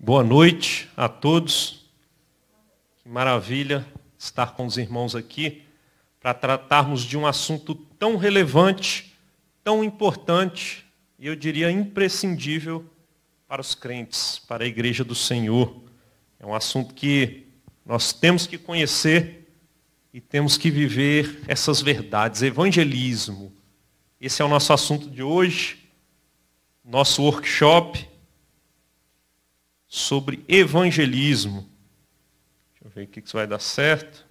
Boa noite a todos. Que maravilha estar com os irmãos aqui para tratarmos de um assunto tão relevante, tão importante e eu diria imprescindível para os crentes, para a igreja do Senhor. É um assunto que nós temos que conhecer e temos que viver essas verdades. Evangelismo. Esse é o nosso assunto de hoje, nosso workshop sobre evangelismo. Deixa eu ver o que isso vai dar certo.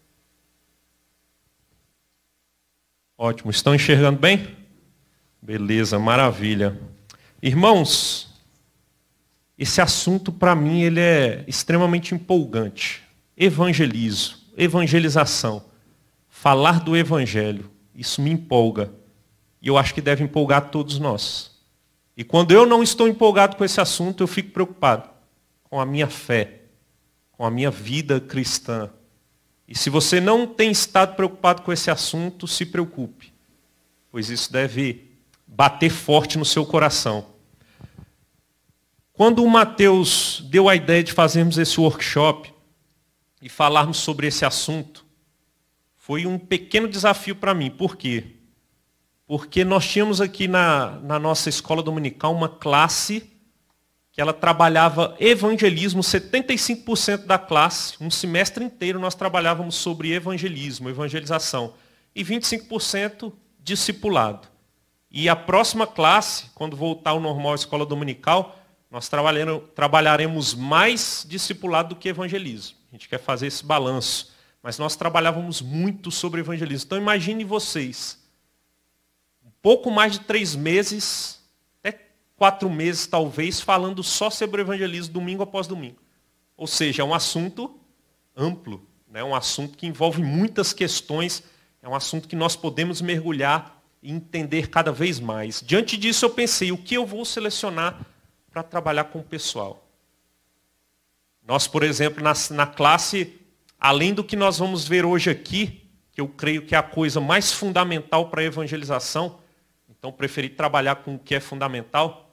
Ótimo, estão enxergando bem? Beleza, maravilha. Irmãos, esse assunto para mim ele é extremamente empolgante. Evangelismo, evangelização, falar do evangelho, isso me empolga. E eu acho que deve empolgar todos nós. E quando eu não estou empolgado com esse assunto, eu fico preocupado com a minha fé, com a minha vida cristã. E se você não tem estado preocupado com esse assunto, se preocupe, pois isso deve bater forte no seu coração. Quando o Mateus deu a ideia de fazermos esse workshop e falarmos sobre esse assunto, foi um pequeno desafio para mim. Por quê? Porque nós tínhamos aqui na, na nossa escola dominical uma classe que ela trabalhava evangelismo, 75% da classe, um semestre inteiro nós trabalhávamos sobre evangelismo, evangelização, e 25% discipulado. E a próxima classe, quando voltar ao normal escola dominical, nós trabalharemos mais discipulado do que evangelismo. A gente quer fazer esse balanço. Mas nós trabalhávamos muito sobre evangelismo. Então imagine vocês, um pouco mais de três meses quatro meses, talvez, falando só sobre o evangelismo domingo após domingo. Ou seja, é um assunto amplo, é né? um assunto que envolve muitas questões, é um assunto que nós podemos mergulhar e entender cada vez mais. Diante disso, eu pensei, o que eu vou selecionar para trabalhar com o pessoal? Nós, por exemplo, na, na classe, além do que nós vamos ver hoje aqui, que eu creio que é a coisa mais fundamental para a evangelização, então preferi trabalhar com o que é fundamental,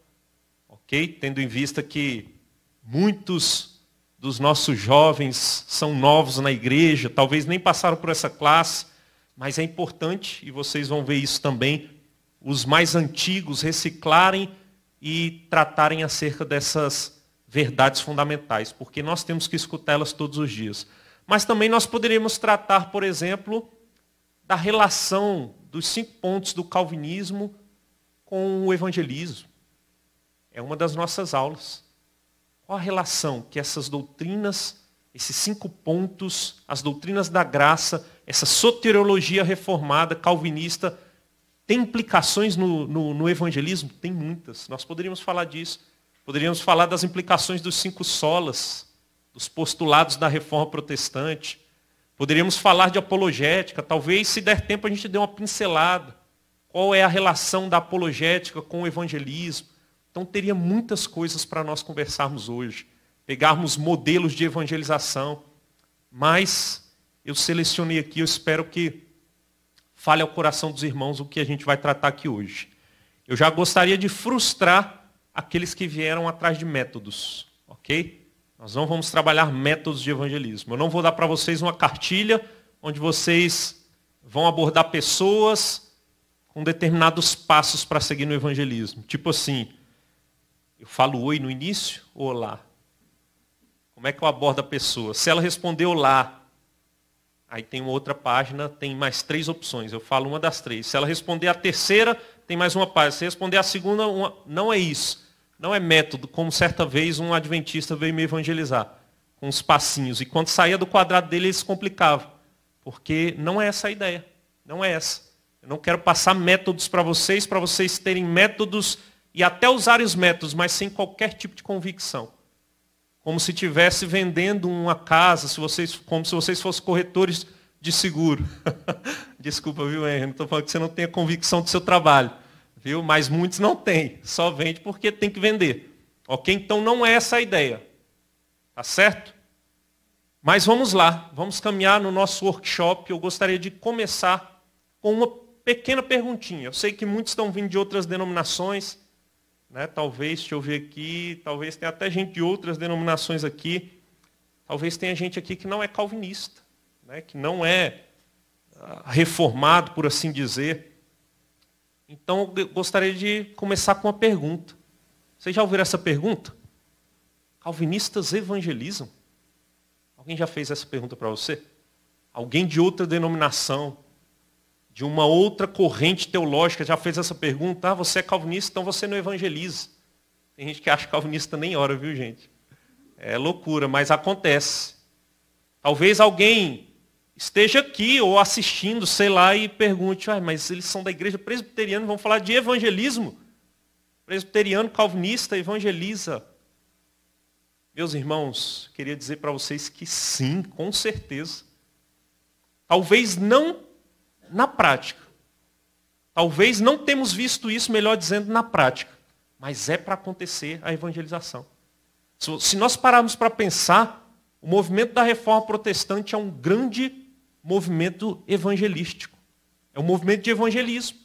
Tendo em vista que muitos dos nossos jovens são novos na igreja, talvez nem passaram por essa classe, mas é importante, e vocês vão ver isso também, os mais antigos reciclarem e tratarem acerca dessas verdades fundamentais, porque nós temos que escutá-las todos os dias. Mas também nós poderíamos tratar, por exemplo, da relação dos cinco pontos do calvinismo com o evangelismo. É uma das nossas aulas. Qual a relação que essas doutrinas, esses cinco pontos, as doutrinas da graça, essa soteriologia reformada, calvinista, tem implicações no, no, no, evangelismo? Tem muitas. Nós poderíamos falar disso. Poderíamos falar das implicações dos cinco solas, dos postulados da reforma protestante. Poderíamos falar de apologética. Talvez, se der tempo, a gente dê uma pincelada. Qual é a relação da apologética com o evangelismo? Então teria muitas coisas para nós conversarmos hoje, pegarmos modelos de evangelização, mas eu selecionei aqui, eu espero que fale ao coração dos irmãos o que a gente vai tratar aqui hoje. Eu já gostaria de frustrar aqueles que vieram atrás de métodos, ok? Nós não vamos trabalhar métodos de evangelismo. Eu não vou dar para vocês uma cartilha onde vocês vão abordar pessoas com determinados passos para seguir no evangelismo. Tipo assim, eu falo oi no início ou olá? Como é que eu abordo a pessoa? Se ela responder olá, aí tem uma outra página, tem mais três opções. Eu falo uma das três. Se ela responder a terceira, tem mais uma página. Se responder a segunda, uma... não é isso. Não é método, como certa vez um adventista veio me evangelizar, com os passinhos. E quando saía do quadrado dele, ele se complicava. Porque não é essa a ideia. Não é essa. Eu não quero passar métodos para vocês, para vocês terem métodos e até usar os métodos, mas sem qualquer tipo de convicção. Como se estivesse vendendo uma casa, se vocês, como se vocês fossem corretores de seguro. Desculpa, viu, Henrique? Não estou falando que você não tenha convicção do seu trabalho. Viu? Mas muitos não têm. Só vende porque tem que vender. Ok? Então não é essa a ideia. Tá certo? Mas vamos lá, vamos caminhar no nosso workshop. Eu gostaria de começar com uma pequena perguntinha. Eu sei que muitos estão vindo de outras denominações né? Talvez, te ouvir ver aqui, talvez tenha até gente de outras denominações aqui. Talvez tenha gente aqui que não é calvinista, né? que não é ah, reformado, por assim dizer. Então, eu gostaria de começar com uma pergunta. Vocês já ouviram essa pergunta? Calvinistas evangelizam? Alguém já fez essa pergunta para você? Alguém de outra denominação, de uma outra corrente teológica já fez essa pergunta, ah, você é calvinista, então você não evangeliza. Tem gente que acha calvinista nem ora, viu gente? É loucura, mas acontece. Talvez alguém esteja aqui ou assistindo, sei lá, e pergunte, ah, mas eles são da igreja presbiteriana, vão falar de evangelismo? Presbiteriano, calvinista, evangeliza. Meus irmãos, queria dizer para vocês que sim, com certeza. Talvez não na prática. Talvez não temos visto isso, melhor dizendo, na prática. Mas é para acontecer a evangelização. Se nós pararmos para pensar, o movimento da reforma protestante é um grande movimento evangelístico. É um movimento de evangelismo.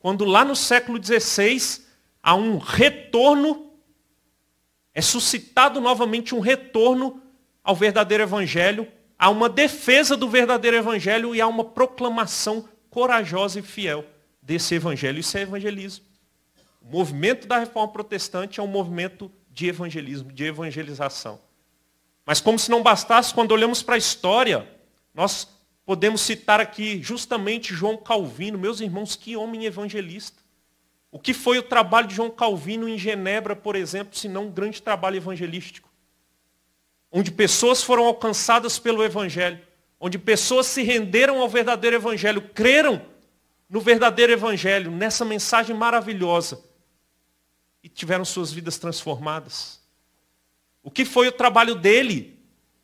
Quando lá no século XVI há um retorno, é suscitado novamente um retorno ao verdadeiro evangelho há uma defesa do verdadeiro evangelho e há uma proclamação corajosa e fiel desse evangelho. Isso é evangelismo. O movimento da reforma protestante é um movimento de evangelismo, de evangelização. Mas como se não bastasse, quando olhamos para a história, nós podemos citar aqui justamente João Calvino, meus irmãos, que homem evangelista. O que foi o trabalho de João Calvino em Genebra, por exemplo, se não um grande trabalho evangelístico? onde pessoas foram alcançadas pelo Evangelho, onde pessoas se renderam ao verdadeiro Evangelho, creram no verdadeiro Evangelho, nessa mensagem maravilhosa, e tiveram suas vidas transformadas. O que foi o trabalho dele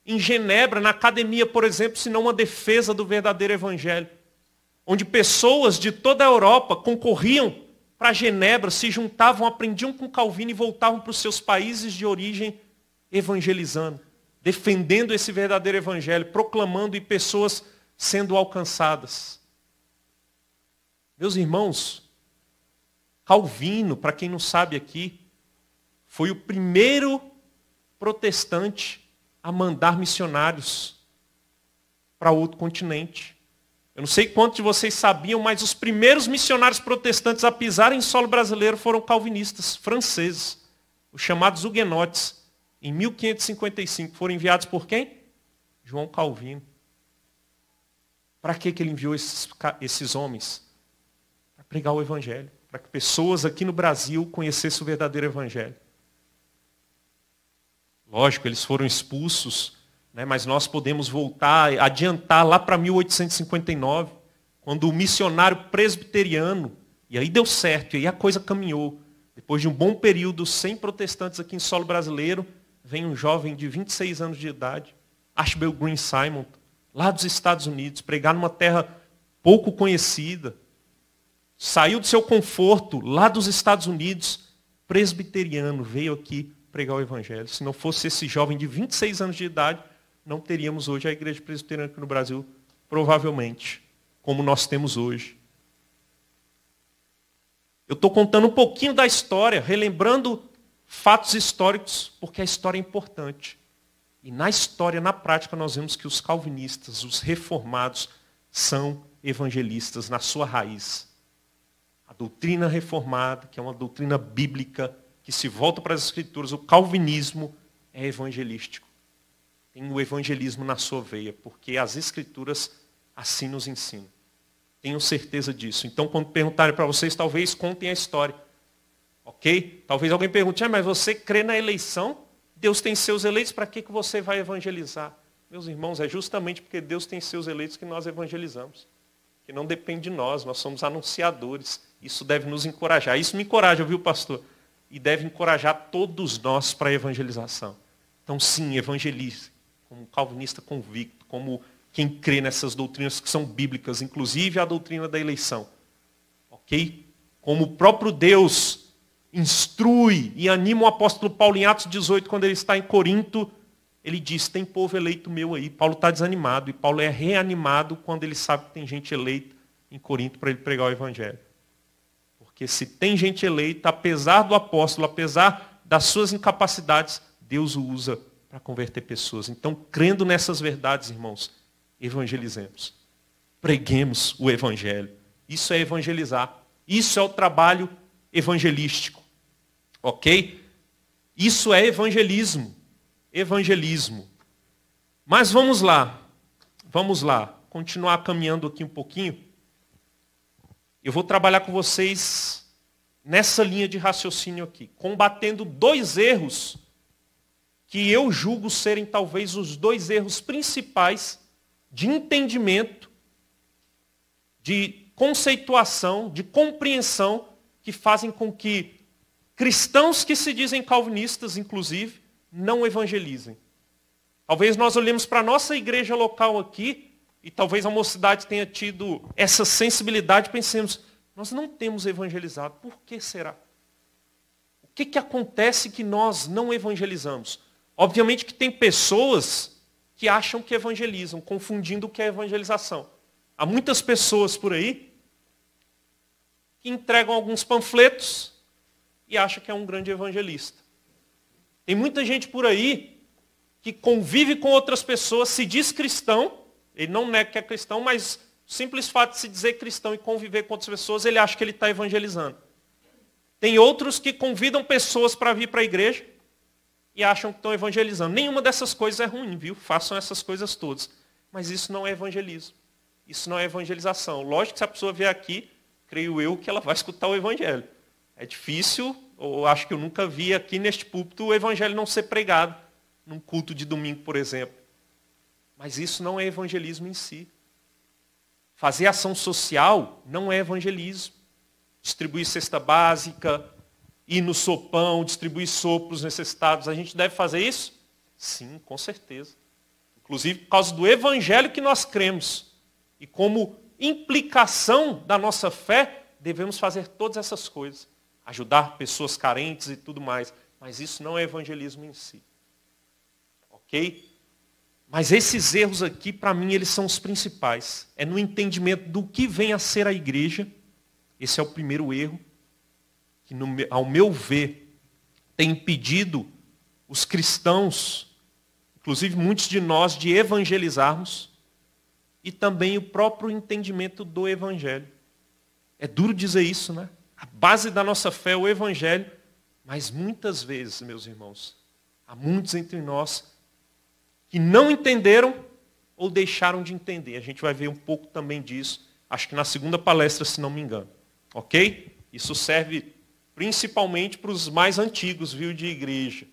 em Genebra, na academia, por exemplo, se não uma defesa do verdadeiro Evangelho? Onde pessoas de toda a Europa concorriam para Genebra, se juntavam, aprendiam com Calvino e voltavam para os seus países de origem evangelizando defendendo esse verdadeiro evangelho, proclamando e pessoas sendo alcançadas. Meus irmãos, Calvino, para quem não sabe aqui, foi o primeiro protestante a mandar missionários para outro continente. Eu não sei quantos de vocês sabiam, mas os primeiros missionários protestantes a pisar em solo brasileiro foram calvinistas, franceses, os chamados huguenotes em 1555 foram enviados por quem? João Calvino. Para que, que ele enviou esses, esses homens? Para pregar o Evangelho. Para que pessoas aqui no Brasil conhecessem o verdadeiro Evangelho. Lógico, eles foram expulsos, né, mas nós podemos voltar, adiantar lá para 1859, quando o missionário presbiteriano, e aí deu certo, e aí a coisa caminhou. Depois de um bom período sem protestantes aqui em solo brasileiro, vem um jovem de 26 anos de idade, Ashbel Green Simon, lá dos Estados Unidos, pregar numa terra pouco conhecida. Saiu do seu conforto lá dos Estados Unidos, presbiteriano, veio aqui pregar o evangelho. Se não fosse esse jovem de 26 anos de idade, não teríamos hoje a igreja presbiteriana aqui no Brasil, provavelmente, como nós temos hoje. Eu estou contando um pouquinho da história, relembrando fatos históricos, porque a história é importante. E na história, na prática, nós vemos que os calvinistas, os reformados, são evangelistas na sua raiz. A doutrina reformada, que é uma doutrina bíblica, que se volta para as escrituras, o calvinismo é evangelístico. Tem o evangelismo na sua veia, porque as escrituras assim nos ensinam. Tenho certeza disso. Então, quando perguntarem para vocês, talvez contem a história. Ok? Talvez alguém pergunte, é, mas você crê na eleição? Deus tem seus eleitos, para que, que você vai evangelizar? Meus irmãos, é justamente porque Deus tem seus eleitos que nós evangelizamos. Que não depende de nós, nós somos anunciadores. Isso deve nos encorajar. Isso me encoraja, viu, pastor? E deve encorajar todos nós para a evangelização. Então, sim, evangelize. Como calvinista convicto, como quem crê nessas doutrinas que são bíblicas, inclusive a doutrina da eleição. Ok? Como o próprio Deus instrui e anima o apóstolo Paulo em Atos 18, quando ele está em Corinto, ele diz, tem povo eleito meu aí. Paulo está desanimado e Paulo é reanimado quando ele sabe que tem gente eleita em Corinto para ele pregar o evangelho. Porque se tem gente eleita, apesar do apóstolo, apesar das suas incapacidades, Deus o usa para converter pessoas. Então, crendo nessas verdades, irmãos, evangelizemos. Preguemos o evangelho. Isso é evangelizar. Isso é o trabalho evangelístico. Ok? Isso é evangelismo. Evangelismo. Mas vamos lá. Vamos lá. Continuar caminhando aqui um pouquinho. Eu vou trabalhar com vocês nessa linha de raciocínio aqui, combatendo dois erros que eu julgo serem talvez os dois erros principais de entendimento, de conceituação, de compreensão que fazem com que Cristãos que se dizem calvinistas, inclusive, não evangelizem. Talvez nós olhemos para a nossa igreja local aqui, e talvez a mocidade tenha tido essa sensibilidade, pensemos, nós não temos evangelizado, por que será? O que, que acontece que nós não evangelizamos? Obviamente que tem pessoas que acham que evangelizam, confundindo o que é evangelização. Há muitas pessoas por aí que entregam alguns panfletos e acha que é um grande evangelista. Tem muita gente por aí que convive com outras pessoas, se diz cristão, ele não nega que é cristão, mas o simples fato de se dizer cristão e conviver com outras pessoas, ele acha que ele está evangelizando. Tem outros que convidam pessoas para vir para a igreja e acham que estão evangelizando. Nenhuma dessas coisas é ruim, viu? Façam essas coisas todas. Mas isso não é evangelismo. Isso não é evangelização. Lógico que se a pessoa vier aqui, creio eu que ela vai escutar o evangelho. É difícil, ou acho que eu nunca vi aqui neste púlpito o evangelho não ser pregado, num culto de domingo, por exemplo. Mas isso não é evangelismo em si. Fazer ação social não é evangelismo. Distribuir cesta básica, ir no sopão, distribuir sopa para os necessitados, a gente deve fazer isso? Sim, com certeza. Inclusive por causa do evangelho que nós cremos. E como implicação da nossa fé, devemos fazer todas essas coisas ajudar pessoas carentes e tudo mais. Mas isso não é evangelismo em si. Ok? Mas esses erros aqui, para mim, eles são os principais. É no entendimento do que vem a ser a igreja. Esse é o primeiro erro, que, no, ao meu ver, tem impedido os cristãos, inclusive muitos de nós, de evangelizarmos, e também o próprio entendimento do evangelho. É duro dizer isso, né? a base da nossa fé é o Evangelho, mas muitas vezes, meus irmãos, há muitos entre nós que não entenderam ou deixaram de entender. A gente vai ver um pouco também disso, acho que na segunda palestra, se não me engano. Ok? Isso serve principalmente para os mais antigos, viu, de igreja.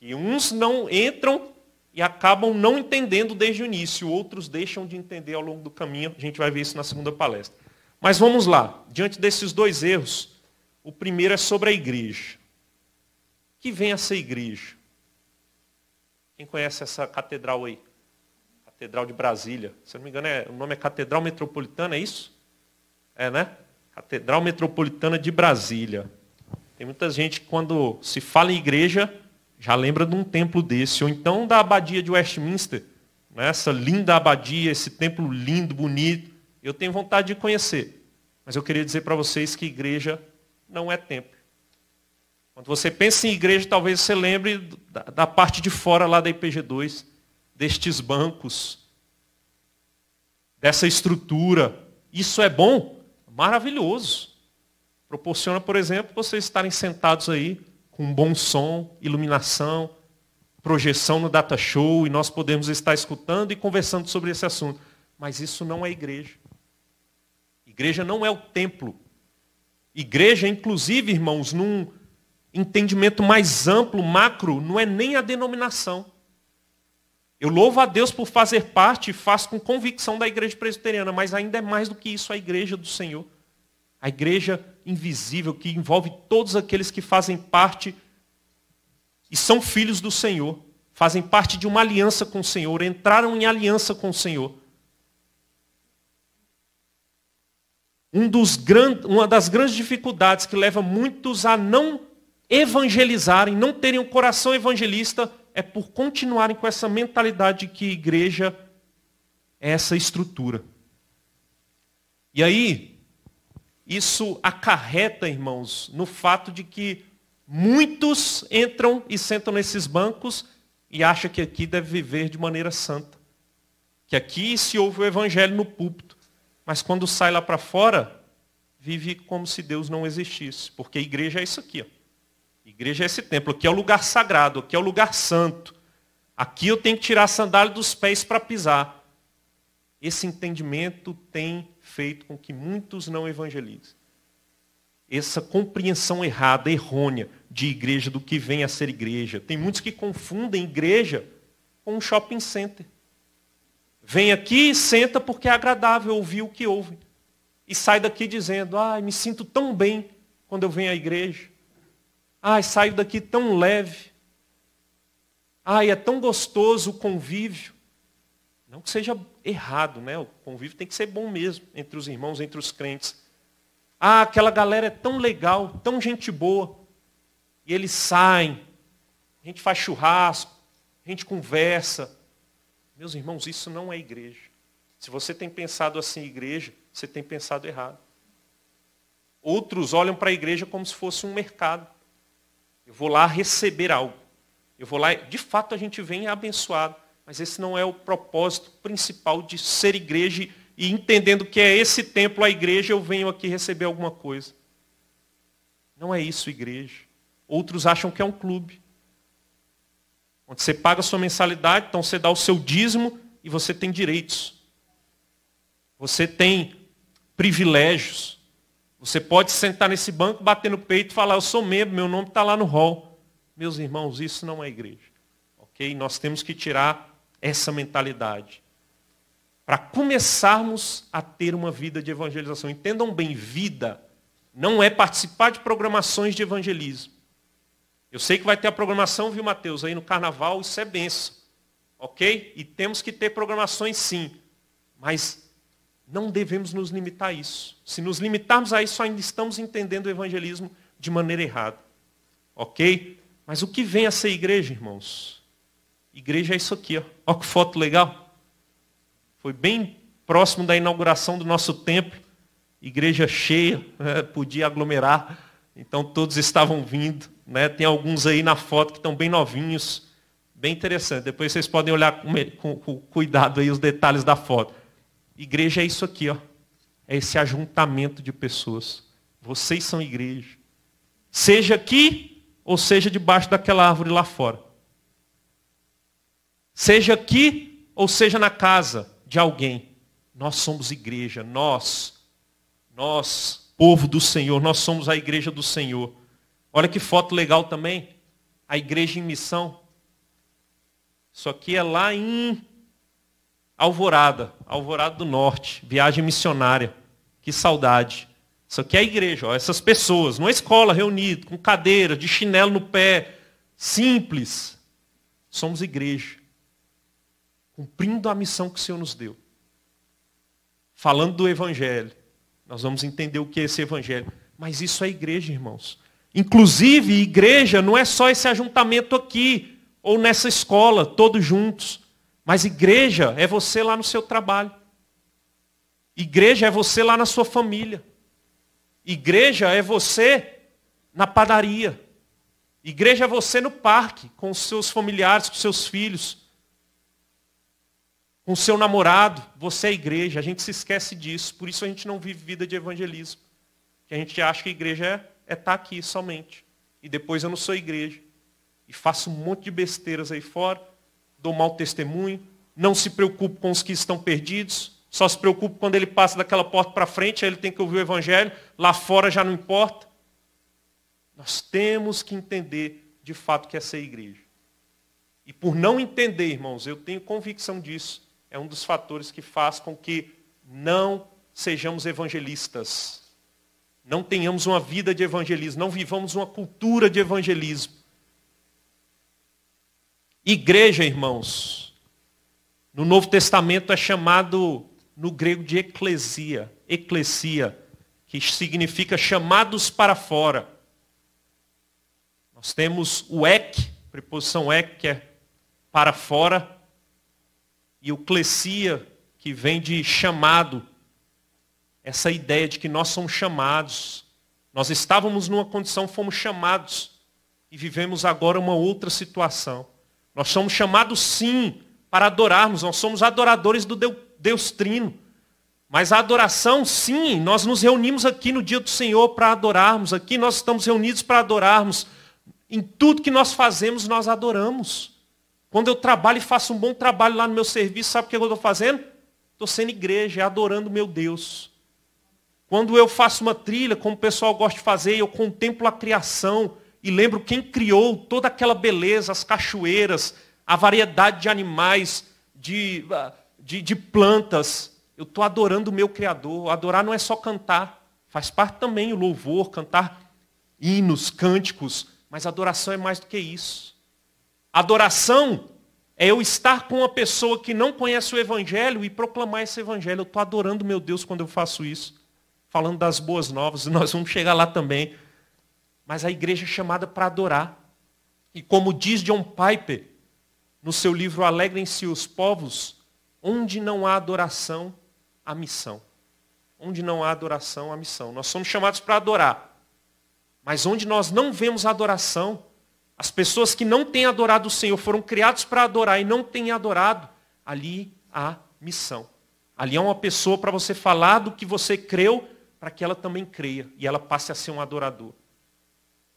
E uns não entram e acabam não entendendo desde o início, outros deixam de entender ao longo do caminho. A gente vai ver isso na segunda palestra. Mas vamos lá, diante desses dois erros, o primeiro é sobre a igreja. O Que vem a ser igreja? Quem conhece essa catedral aí? Catedral de Brasília. Se eu não me engano, é, o nome é Catedral Metropolitana, é isso? É, né? Catedral Metropolitana de Brasília. Tem muita gente que, quando se fala em igreja, já lembra de um templo desse, ou então da Abadia de Westminster, né? essa linda abadia, esse templo lindo, bonito, eu tenho vontade de conhecer. Mas eu queria dizer para vocês que igreja não é templo. Quando você pensa em igreja, talvez você lembre da, da parte de fora lá da IPG2, destes bancos, dessa estrutura. Isso é bom? Maravilhoso. Proporciona, por exemplo, vocês estarem sentados aí com um bom som, iluminação, projeção no data show e nós podemos estar escutando e conversando sobre esse assunto. Mas isso não é igreja. Igreja não é o templo. Igreja, inclusive, irmãos, num entendimento mais amplo, macro, não é nem a denominação. Eu louvo a Deus por fazer parte e faço com convicção da igreja presbiteriana, mas ainda é mais do que isso a igreja do Senhor. A igreja invisível que envolve todos aqueles que fazem parte e são filhos do Senhor, fazem parte de uma aliança com o Senhor, entraram em aliança com o Senhor. Um gran... uma das grandes dificuldades que leva muitos a não evangelizarem, não terem um coração evangelista, é por continuarem com essa mentalidade de que igreja é essa estrutura. E aí, isso acarreta, irmãos, no fato de que muitos entram e sentam nesses bancos e acham que aqui deve viver de maneira santa. Que aqui se ouve o evangelho no púlpito. Mas quando sai lá para fora, vive como se Deus não existisse. Porque a igreja é isso aqui. Ó. A igreja é esse templo. Aqui é o lugar sagrado, aqui é o lugar santo. Aqui eu tenho que tirar a sandália dos pés para pisar. Esse entendimento tem feito com que muitos não evangelizem. Essa compreensão errada, errônea de igreja, do que vem a ser igreja. Tem muitos que confundem igreja com um shopping center. Vem aqui e senta porque é agradável ouvir o que ouve. E sai daqui dizendo, ai, ah, me sinto tão bem quando eu venho à igreja. Ai, ah, saio daqui tão leve. Ai, ah, é tão gostoso o convívio. Não que seja errado, né? O convívio tem que ser bom mesmo entre os irmãos, entre os crentes. Ah, aquela galera é tão legal, tão gente boa. E eles saem, a gente faz churrasco, a gente conversa, meus irmãos, isso não é igreja. Se você tem pensado assim, igreja, você tem pensado errado. Outros olham para a igreja como se fosse um mercado. Eu vou lá receber algo. Eu vou lá, de fato a gente vem abençoado, mas esse não é o propósito principal de ser igreja e entendendo que é esse templo a igreja, eu venho aqui receber alguma coisa. Não é isso igreja. Outros acham que é um clube onde você paga a sua mensalidade, então você dá o seu dízimo e você tem direitos. Você tem privilégios. Você pode sentar nesse banco, bater no peito e falar, eu sou membro, meu nome está lá no hall. Meus irmãos, isso não é igreja. Ok? Nós temos que tirar essa mentalidade. Para começarmos a ter uma vida de evangelização. Entendam bem, vida não é participar de programações de evangelismo. Eu sei que vai ter a programação, viu, Mateus, aí no carnaval, isso é benção. Ok? E temos que ter programações sim. Mas não devemos nos limitar a isso. Se nos limitarmos a isso, ainda estamos entendendo o evangelismo de maneira errada. Ok? Mas o que vem a ser igreja, irmãos? Igreja é isso aqui, ó. Olha que foto legal. Foi bem próximo da inauguração do nosso templo. Igreja cheia, né? podia aglomerar. Então todos estavam vindo. Né? Tem alguns aí na foto que estão bem novinhos, bem interessante. Depois vocês podem olhar com, com cuidado aí os detalhes da foto. Igreja é isso aqui, ó. É esse ajuntamento de pessoas. Vocês são igreja. Seja aqui ou seja debaixo daquela árvore lá fora. Seja aqui ou seja na casa de alguém. Nós somos igreja, nós, nós, povo do Senhor, nós somos a igreja do Senhor. Olha que foto legal também. A igreja em missão. Isso aqui é lá em Alvorada, Alvorada do Norte, viagem missionária. Que saudade. Isso aqui é a igreja, ó, essas pessoas, numa escola reunido, com cadeira, de chinelo no pé, simples. Somos igreja, cumprindo a missão que o Senhor nos deu. Falando do evangelho, nós vamos entender o que é esse evangelho. Mas isso é igreja, irmãos. Inclusive, igreja não é só esse ajuntamento aqui ou nessa escola, todos juntos. Mas igreja é você lá no seu trabalho. Igreja é você lá na sua família. Igreja é você na padaria. Igreja é você no parque, com os seus familiares, com os seus filhos, com o seu namorado. Você é igreja. A gente se esquece disso. Por isso a gente não vive vida de evangelismo. Que a gente acha que igreja é é estar tá aqui somente. E depois eu não sou igreja. E faço um monte de besteiras aí fora, dou mau testemunho, não se preocupo com os que estão perdidos, só se preocupo quando ele passa daquela porta para frente, aí ele tem que ouvir o evangelho, lá fora já não importa. Nós temos que entender de fato que essa é a igreja. E por não entender, irmãos, eu tenho convicção disso, é um dos fatores que faz com que não sejamos evangelistas não tenhamos uma vida de evangelismo, não vivamos uma cultura de evangelismo. Igreja, irmãos, no Novo Testamento é chamado no grego de eclesia, eclesia, que significa chamados para fora. Nós temos o ek, preposição ek, que é para fora, e o clesia, que vem de chamado, essa ideia de que nós somos chamados. Nós estávamos numa condição, fomos chamados e vivemos agora uma outra situação. Nós somos chamados sim para adorarmos, nós somos adoradores do Deus Trino. Mas a adoração, sim, nós nos reunimos aqui no dia do Senhor para adorarmos, aqui nós estamos reunidos para adorarmos. Em tudo que nós fazemos, nós adoramos. Quando eu trabalho e faço um bom trabalho lá no meu serviço, sabe o que eu estou fazendo? Estou sendo igreja, adorando meu Deus. Quando eu faço uma trilha, como o pessoal gosta de fazer, eu contemplo a criação e lembro quem criou toda aquela beleza, as cachoeiras, a variedade de animais, de, ah, de, de plantas. Eu estou adorando o meu Criador. Adorar não é só cantar, faz parte também o louvor, cantar hinos, cânticos, mas adoração é mais do que isso. Adoração é eu estar com uma pessoa que não conhece o Evangelho e proclamar esse Evangelho. Eu estou adorando meu Deus quando eu faço isso falando das boas novas, nós vamos chegar lá também. Mas a igreja é chamada para adorar. E como diz John Piper, no seu livro Alegrem-se os Povos, onde não há adoração, há missão. Onde não há adoração, há missão. Nós somos chamados para adorar. Mas onde nós não vemos adoração, as pessoas que não têm adorado o Senhor foram criados para adorar e não têm adorado, ali há missão. Ali há uma pessoa para você falar do que você creu para que ela também creia e ela passe a ser um adorador.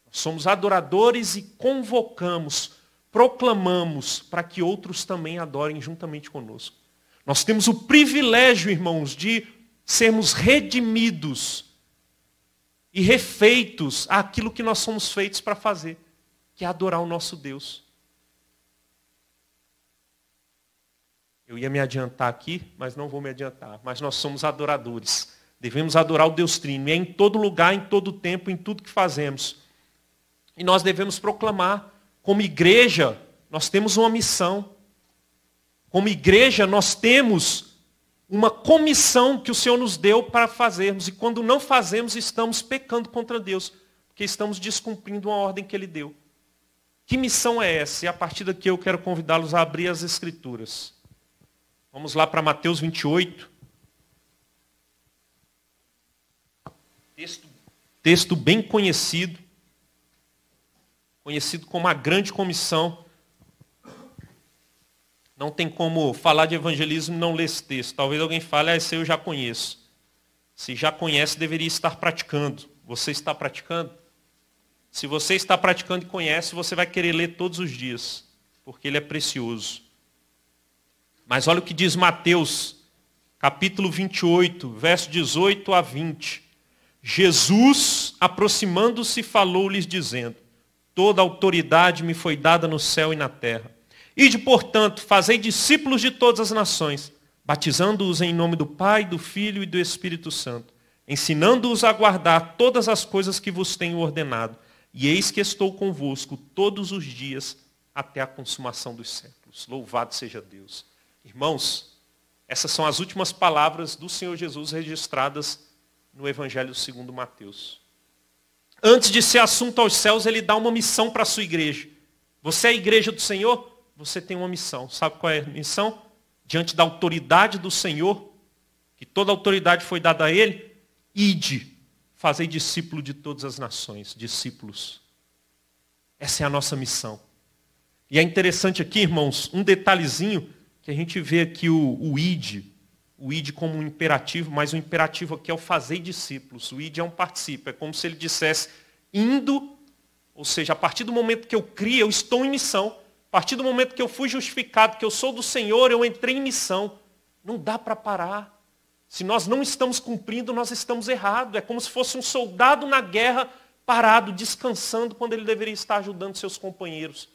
somos adoradores e convocamos, proclamamos para que outros também adorem juntamente conosco. Nós temos o privilégio, irmãos, de sermos redimidos e refeitos àquilo que nós somos feitos para fazer, que é adorar o nosso Deus. Eu ia me adiantar aqui, mas não vou me adiantar. Mas nós somos adoradores Devemos adorar o Deus Trino. E é em todo lugar, em todo tempo, em tudo que fazemos. E nós devemos proclamar. Como igreja, nós temos uma missão. Como igreja, nós temos uma comissão que o Senhor nos deu para fazermos. E quando não fazemos, estamos pecando contra Deus. Porque estamos descumprindo uma ordem que Ele deu. Que missão é essa? E a partir daqui eu quero convidá-los a abrir as Escrituras. Vamos lá para Mateus 28. Texto, texto bem conhecido, conhecido como a Grande Comissão. Não tem como falar de evangelismo e não ler esse texto. Talvez alguém fale, ah, esse eu já conheço. Se já conhece, deveria estar praticando. Você está praticando? Se você está praticando e conhece, você vai querer ler todos os dias, porque ele é precioso. Mas olha o que diz Mateus, capítulo 28, verso 18 a 20. Jesus, aproximando-se, falou-lhes, dizendo: Toda autoridade me foi dada no céu e na terra. Ide, portanto, fazei discípulos de todas as nações, batizando-os em nome do Pai, do Filho e do Espírito Santo, ensinando-os a guardar todas as coisas que vos tenho ordenado. E eis que estou convosco todos os dias até a consumação dos séculos. Louvado seja Deus. Irmãos, essas são as últimas palavras do Senhor Jesus registradas no Evangelho segundo Mateus. Antes de ser assunto aos céus, ele dá uma missão para a sua igreja. Você é a igreja do Senhor? Você tem uma missão. Sabe qual é a missão? Diante da autoridade do Senhor, que toda autoridade foi dada a ele, ide, fazei discípulo de todas as nações, discípulos. Essa é a nossa missão. E é interessante aqui, irmãos, um detalhezinho que a gente vê aqui o, o id, o id como um imperativo, mas o imperativo aqui é o fazer discípulos. O id é um particípio, é como se ele dissesse indo, ou seja, a partir do momento que eu crio, eu estou em missão. A partir do momento que eu fui justificado, que eu sou do Senhor, eu entrei em missão. Não dá para parar. Se nós não estamos cumprindo, nós estamos errados. É como se fosse um soldado na guerra, parado, descansando, quando ele deveria estar ajudando seus companheiros.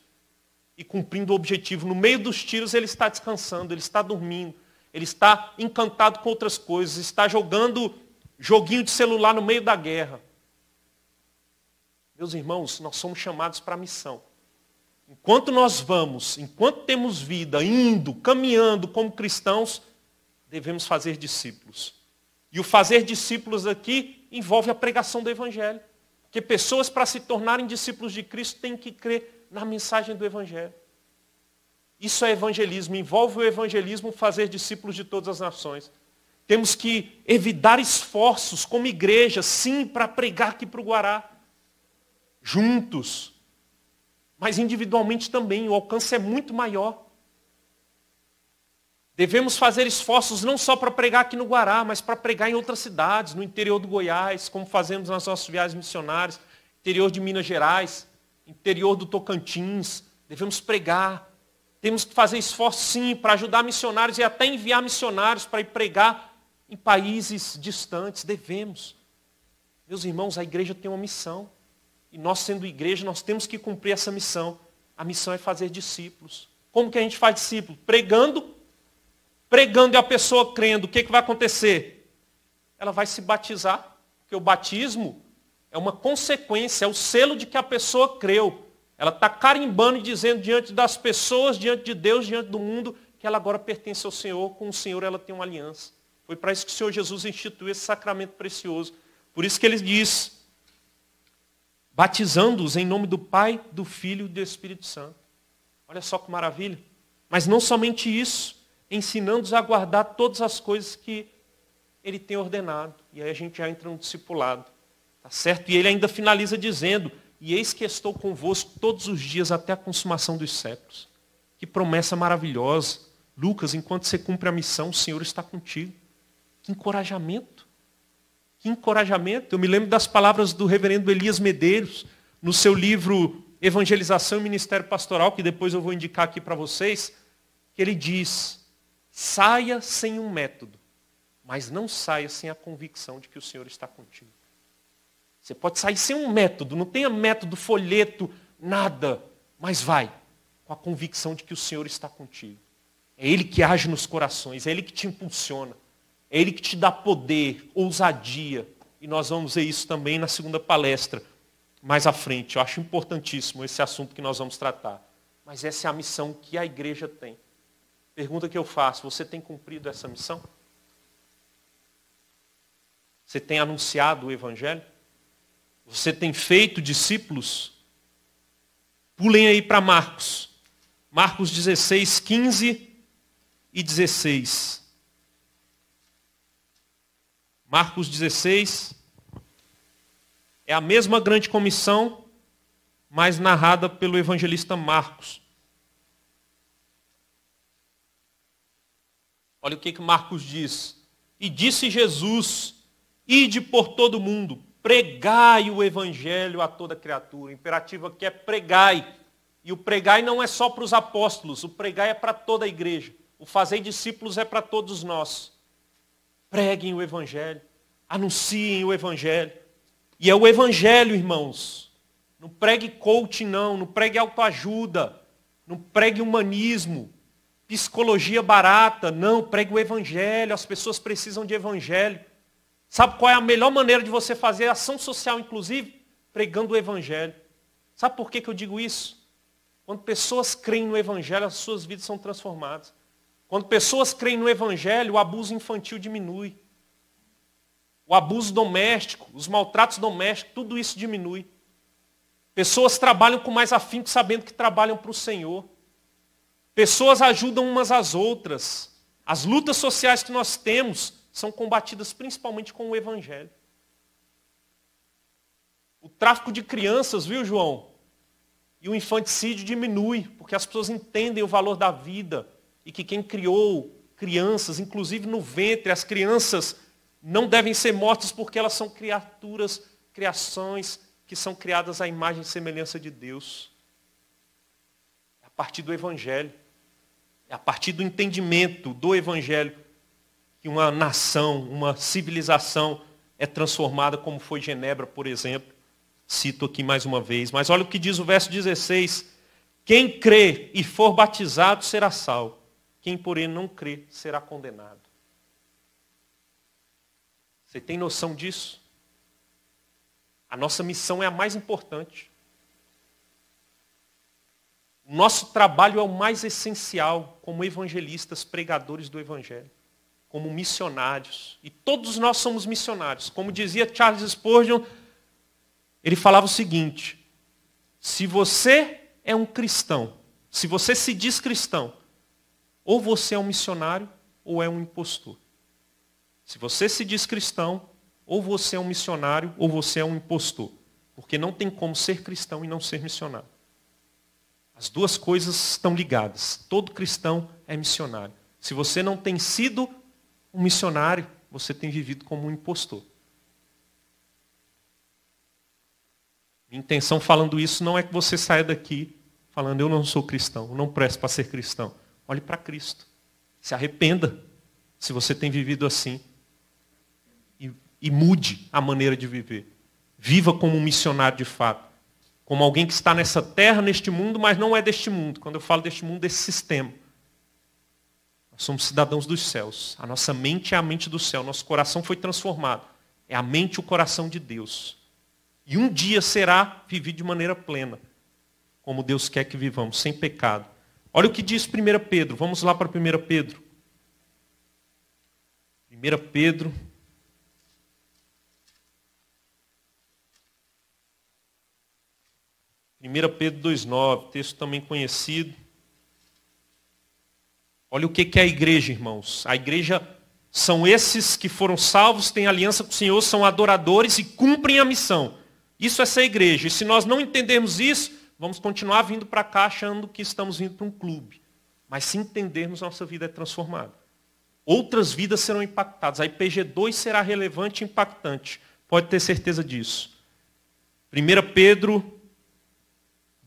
E cumprindo o objetivo. No meio dos tiros, ele está descansando, ele está dormindo. Ele está encantado com outras coisas, está jogando joguinho de celular no meio da guerra. Meus irmãos, nós somos chamados para a missão. Enquanto nós vamos, enquanto temos vida, indo, caminhando como cristãos, devemos fazer discípulos. E o fazer discípulos aqui envolve a pregação do Evangelho. Porque pessoas, para se tornarem discípulos de Cristo, têm que crer na mensagem do Evangelho. Isso é evangelismo, envolve o evangelismo fazer discípulos de todas as nações. Temos que evitar esforços como igreja, sim, para pregar aqui para o Guará. Juntos. Mas individualmente também, o alcance é muito maior. Devemos fazer esforços não só para pregar aqui no Guará, mas para pregar em outras cidades, no interior do Goiás, como fazemos nas nossas viagens missionárias, interior de Minas Gerais, interior do Tocantins. Devemos pregar, temos que fazer esforço, sim, para ajudar missionários e até enviar missionários para ir pregar em países distantes. Devemos. Meus irmãos, a igreja tem uma missão. E nós, sendo igreja, nós temos que cumprir essa missão. A missão é fazer discípulos. Como que a gente faz discípulo? Pregando. Pregando e a pessoa crendo. O que, que vai acontecer? Ela vai se batizar. Porque o batismo é uma consequência, é o selo de que a pessoa creu. Ela está carimbando e dizendo diante das pessoas, diante de Deus, diante do mundo, que ela agora pertence ao Senhor, com o Senhor ela tem uma aliança. Foi para isso que o Senhor Jesus instituiu esse sacramento precioso. Por isso que ele diz, batizando-os em nome do Pai, do Filho e do Espírito Santo. Olha só que maravilha. Mas não somente isso, ensinando-os a guardar todas as coisas que ele tem ordenado. E aí a gente já entra no discipulado. Tá certo? E ele ainda finaliza dizendo, e eis que estou convosco todos os dias até a consumação dos séculos. Que promessa maravilhosa. Lucas, enquanto você cumpre a missão, o Senhor está contigo. Que encorajamento. Que encorajamento. Eu me lembro das palavras do reverendo Elias Medeiros, no seu livro Evangelização e Ministério Pastoral, que depois eu vou indicar aqui para vocês, que ele diz, saia sem um método, mas não saia sem a convicção de que o Senhor está contigo. Você pode sair sem um método, não tenha método, folheto, nada, mas vai com a convicção de que o Senhor está contigo. É Ele que age nos corações, é Ele que te impulsiona, é Ele que te dá poder, ousadia. E nós vamos ver isso também na segunda palestra, mais à frente. Eu acho importantíssimo esse assunto que nós vamos tratar. Mas essa é a missão que a igreja tem. Pergunta que eu faço: você tem cumprido essa missão? Você tem anunciado o Evangelho? Você tem feito discípulos? Pulem aí para Marcos. Marcos 16, 15 e 16. Marcos 16 é a mesma grande comissão, mas narrada pelo evangelista Marcos. Olha o que, que Marcos diz. E disse Jesus: Ide por todo o mundo, Pregai o evangelho a toda criatura. imperativo que é pregai. E o pregai não é só para os apóstolos, o pregai é para toda a igreja. O fazer discípulos é para todos nós. Preguem o evangelho, anunciem o evangelho. E é o evangelho, irmãos. Não pregue coaching não, não pregue autoajuda, não pregue humanismo, psicologia barata, não, pregue o evangelho. As pessoas precisam de evangelho. Sabe qual é a melhor maneira de você fazer ação social, inclusive? Pregando o Evangelho. Sabe por que, que eu digo isso? Quando pessoas creem no Evangelho, as suas vidas são transformadas. Quando pessoas creem no Evangelho, o abuso infantil diminui. O abuso doméstico, os maltratos domésticos, tudo isso diminui. Pessoas trabalham com mais afinco sabendo que trabalham para o Senhor. Pessoas ajudam umas às outras. As lutas sociais que nós temos são combatidas principalmente com o Evangelho. O tráfico de crianças, viu, João? E o infanticídio diminui, porque as pessoas entendem o valor da vida e que quem criou crianças, inclusive no ventre, as crianças não devem ser mortas porque elas são criaturas, criações que são criadas à imagem e semelhança de Deus. É a partir do Evangelho, é a partir do entendimento do Evangelho que uma nação, uma civilização é transformada, como foi Genebra, por exemplo. Cito aqui mais uma vez. Mas olha o que diz o verso 16. Quem crê e for batizado será salvo. Quem, porém, não crê será condenado. Você tem noção disso? A nossa missão é a mais importante. O nosso trabalho é o mais essencial como evangelistas, pregadores do Evangelho como missionários. E todos nós somos missionários. Como dizia Charles Spurgeon, ele falava o seguinte: se você é um cristão, se você se diz cristão, ou você é um missionário ou é um impostor. Se você se diz cristão, ou você é um missionário ou você é um impostor. Porque não tem como ser cristão e não ser missionário. As duas coisas estão ligadas. Todo cristão é missionário. Se você não tem sido um missionário, você tem vivido como um impostor. Minha intenção falando isso não é que você saia daqui falando, eu não sou cristão, eu não presto para ser cristão. Olhe para Cristo. Se arrependa se você tem vivido assim. E, e mude a maneira de viver. Viva como um missionário de fato. Como alguém que está nessa terra, neste mundo, mas não é deste mundo. Quando eu falo deste mundo, desse é sistema somos cidadãos dos céus. A nossa mente é a mente do céu, nosso coração foi transformado. É a mente e o coração de Deus. E um dia será vivido de maneira plena, como Deus quer que vivamos, sem pecado. Olha o que diz 1 Pedro, vamos lá para 1 Pedro. 1 Pedro, Primeira Pedro 2,9, texto também conhecido. Olha o que, é a igreja, irmãos. A igreja são esses que foram salvos, têm aliança com o Senhor, são adoradores e cumprem a missão. Isso é ser igreja. E se nós não entendermos isso, vamos continuar vindo para cá achando que estamos vindo para um clube. Mas se entendermos, nossa vida é transformada. Outras vidas serão impactadas. A IPG2 será relevante e impactante. Pode ter certeza disso. 1 Pedro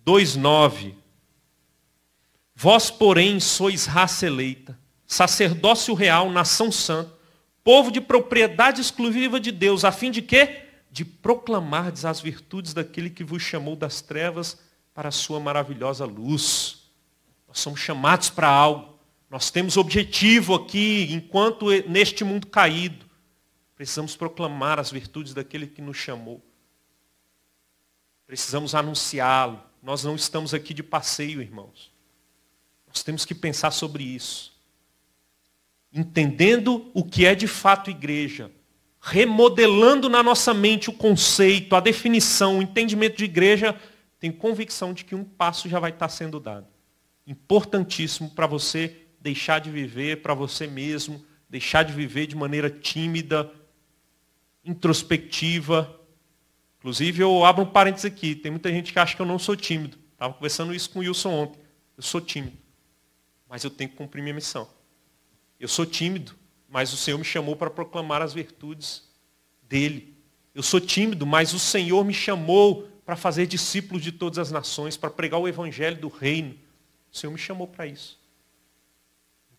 2,9. Vós, porém, sois raça eleita, sacerdócio real, nação santa, povo de propriedade exclusiva de Deus, a fim de quê? De proclamardes as virtudes daquele que vos chamou das trevas para a sua maravilhosa luz. Nós somos chamados para algo. Nós temos objetivo aqui, enquanto neste mundo caído. Precisamos proclamar as virtudes daquele que nos chamou. Precisamos anunciá-lo. Nós não estamos aqui de passeio, irmãos. Nós temos que pensar sobre isso. Entendendo o que é de fato igreja, remodelando na nossa mente o conceito, a definição, o entendimento de igreja, tenho convicção de que um passo já vai estar sendo dado. Importantíssimo para você deixar de viver para você mesmo, deixar de viver de maneira tímida, introspectiva. Inclusive, eu abro um parênteses aqui, tem muita gente que acha que eu não sou tímido. Estava conversando isso com o Wilson ontem. Eu sou tímido mas eu tenho que cumprir minha missão. Eu sou tímido, mas o Senhor me chamou para proclamar as virtudes dele. Eu sou tímido, mas o Senhor me chamou para fazer discípulos de todas as nações, para pregar o evangelho do reino. O Senhor me chamou para isso.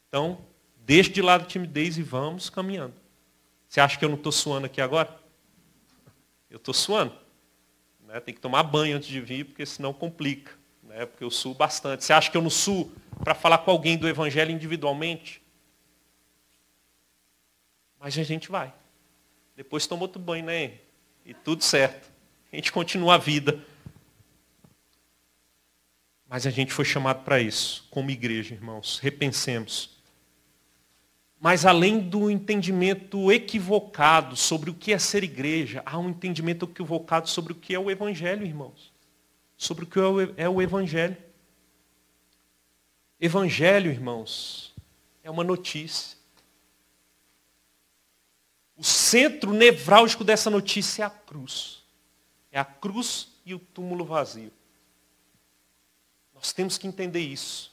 Então, deixe de lado a timidez e vamos caminhando. Você acha que eu não estou suando aqui agora? Eu estou suando. Né? Tem que tomar banho antes de vir, porque senão complica. Né? Porque eu suo bastante. Você acha que eu não suo? para falar com alguém do Evangelho individualmente. Mas a gente vai. Depois toma outro banho, né? E tudo certo. A gente continua a vida. Mas a gente foi chamado para isso, como igreja, irmãos. Repensemos. Mas além do entendimento equivocado sobre o que é ser igreja, há um entendimento equivocado sobre o que é o evangelho, irmãos. Sobre o que é o é evangelho. Evangelho, irmãos, é uma notícia. O centro nevrálgico dessa notícia é a cruz. É a cruz e o túmulo vazio. Nós temos que entender isso.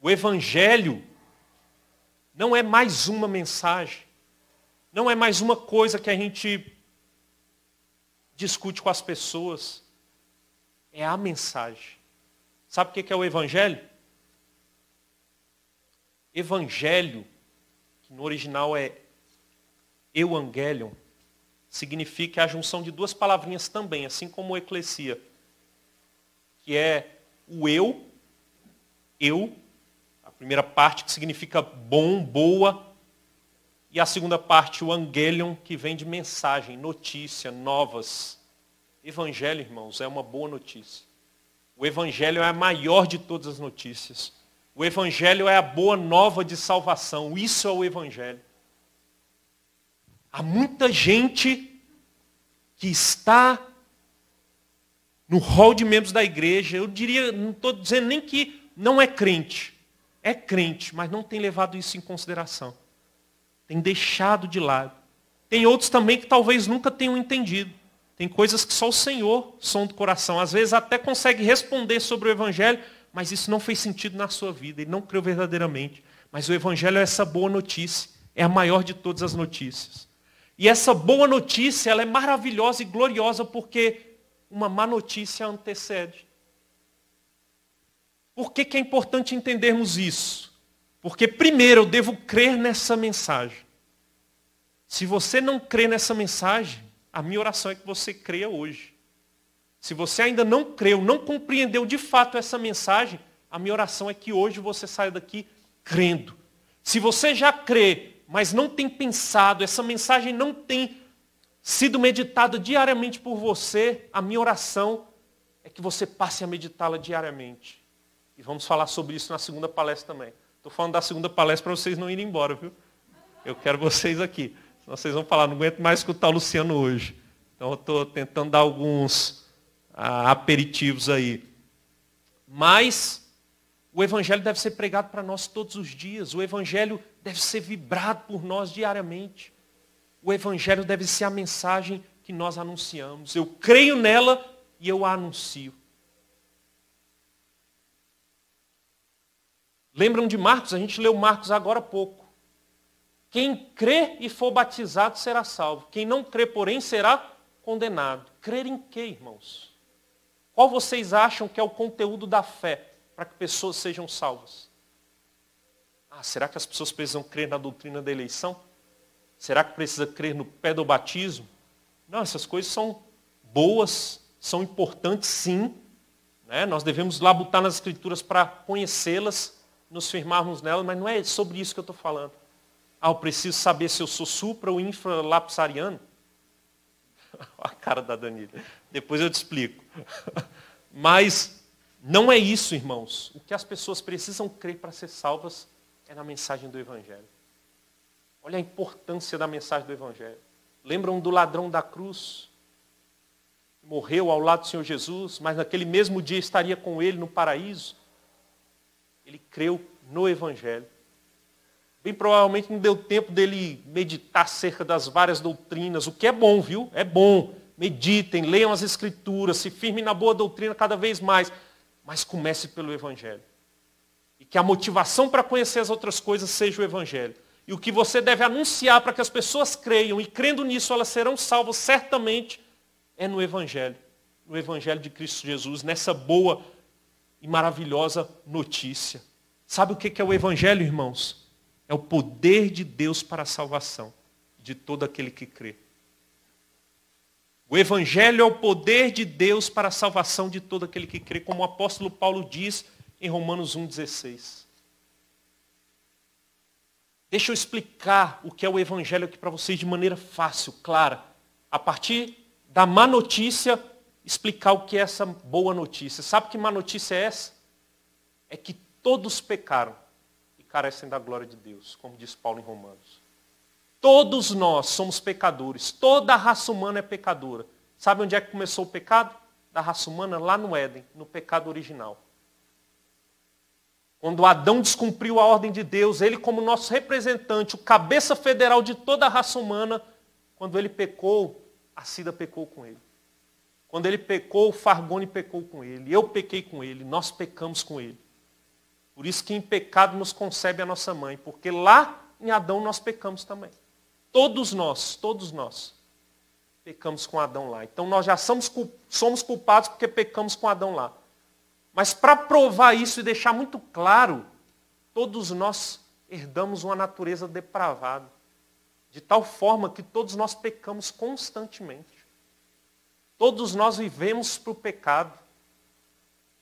O Evangelho não é mais uma mensagem, não é mais uma coisa que a gente discute com as pessoas. É a mensagem. Sabe o que é o Evangelho? Evangelho, que no original é Evangelion, significa a junção de duas palavrinhas também, assim como eclesia, que é o eu, eu, a primeira parte que significa bom, boa, e a segunda parte, o angelion, que vem de mensagem, notícia, novas. Evangelho, irmãos, é uma boa notícia. O Evangelho é a maior de todas as notícias. O Evangelho é a boa nova de salvação. Isso é o Evangelho. Há muita gente que está no hall de membros da igreja. Eu diria, não estou dizendo nem que não é crente. É crente, mas não tem levado isso em consideração. Tem deixado de lado. Tem outros também que talvez nunca tenham entendido. Tem coisas que só o Senhor som do coração. Às vezes até consegue responder sobre o Evangelho, mas isso não fez sentido na sua vida. Ele não creu verdadeiramente. Mas o Evangelho é essa boa notícia. É a maior de todas as notícias. E essa boa notícia, ela é maravilhosa e gloriosa porque uma má notícia antecede. Por que, que é importante entendermos isso? Porque, primeiro, eu devo crer nessa mensagem. Se você não crê nessa mensagem, a minha oração é que você creia hoje. Se você ainda não creu, não compreendeu de fato essa mensagem, a minha oração é que hoje você saia daqui crendo. Se você já crê, mas não tem pensado, essa mensagem não tem sido meditada diariamente por você, a minha oração é que você passe a meditá-la diariamente. E vamos falar sobre isso na segunda palestra também. Estou falando da segunda palestra para vocês não irem embora, viu? Eu quero vocês aqui vocês vão falar, não aguento mais escutar o Luciano hoje. Então eu estou tentando dar alguns ah, aperitivos aí. Mas o Evangelho deve ser pregado para nós todos os dias. O Evangelho deve ser vibrado por nós diariamente. O Evangelho deve ser a mensagem que nós anunciamos. Eu creio nela e eu a anuncio. Lembram de Marcos? A gente leu Marcos agora há pouco. Quem crê e for batizado será salvo. Quem não crê, porém, será condenado. Crer em quê, irmãos? Qual vocês acham que é o conteúdo da fé para que pessoas sejam salvas? Ah, será que as pessoas precisam crer na doutrina da eleição? Será que precisa crer no pé do batismo? Não, essas coisas são boas, são importantes sim. Né? Nós devemos labutar nas escrituras para conhecê-las, nos firmarmos nelas, mas não é sobre isso que eu estou falando. Ah, eu preciso saber se eu sou supra ou infralapsariano. a cara da Danilo. Depois eu te explico. Mas não é isso, irmãos. O que as pessoas precisam crer para ser salvas é na mensagem do Evangelho. Olha a importância da mensagem do Evangelho. Lembram do ladrão da cruz? Morreu ao lado do Senhor Jesus, mas naquele mesmo dia estaria com ele no paraíso. Ele creu no Evangelho. Bem provavelmente não deu tempo dele meditar acerca das várias doutrinas, o que é bom, viu? É bom. Meditem, leiam as escrituras, se firmem na boa doutrina cada vez mais. Mas comece pelo Evangelho. E que a motivação para conhecer as outras coisas seja o Evangelho. E o que você deve anunciar para que as pessoas creiam, e crendo nisso elas serão salvas certamente, é no Evangelho. No Evangelho de Cristo Jesus, nessa boa e maravilhosa notícia. Sabe o que é o Evangelho, irmãos? É o poder de Deus para a salvação de todo aquele que crê. O Evangelho é o poder de Deus para a salvação de todo aquele que crê, como o apóstolo Paulo diz em Romanos 1,16. Deixa eu explicar o que é o Evangelho aqui para vocês de maneira fácil, clara. A partir da má notícia, explicar o que é essa boa notícia. Sabe que má notícia é essa? É que todos pecaram carecem da glória de Deus, como diz Paulo em Romanos. Todos nós somos pecadores, toda a raça humana é pecadora. Sabe onde é que começou o pecado? Da raça humana lá no Éden, no pecado original. Quando Adão descumpriu a ordem de Deus, ele como nosso representante, o cabeça federal de toda a raça humana, quando ele pecou, a Cida pecou com ele. Quando ele pecou, o Fargone pecou com ele, eu pequei com ele, nós pecamos com ele. Por isso que em pecado nos concebe a nossa mãe, porque lá em Adão nós pecamos também. Todos nós, todos nós pecamos com Adão lá. Então nós já somos, somos culpados porque pecamos com Adão lá. Mas para provar isso e deixar muito claro, todos nós herdamos uma natureza depravada, de tal forma que todos nós pecamos constantemente. Todos nós vivemos para o pecado.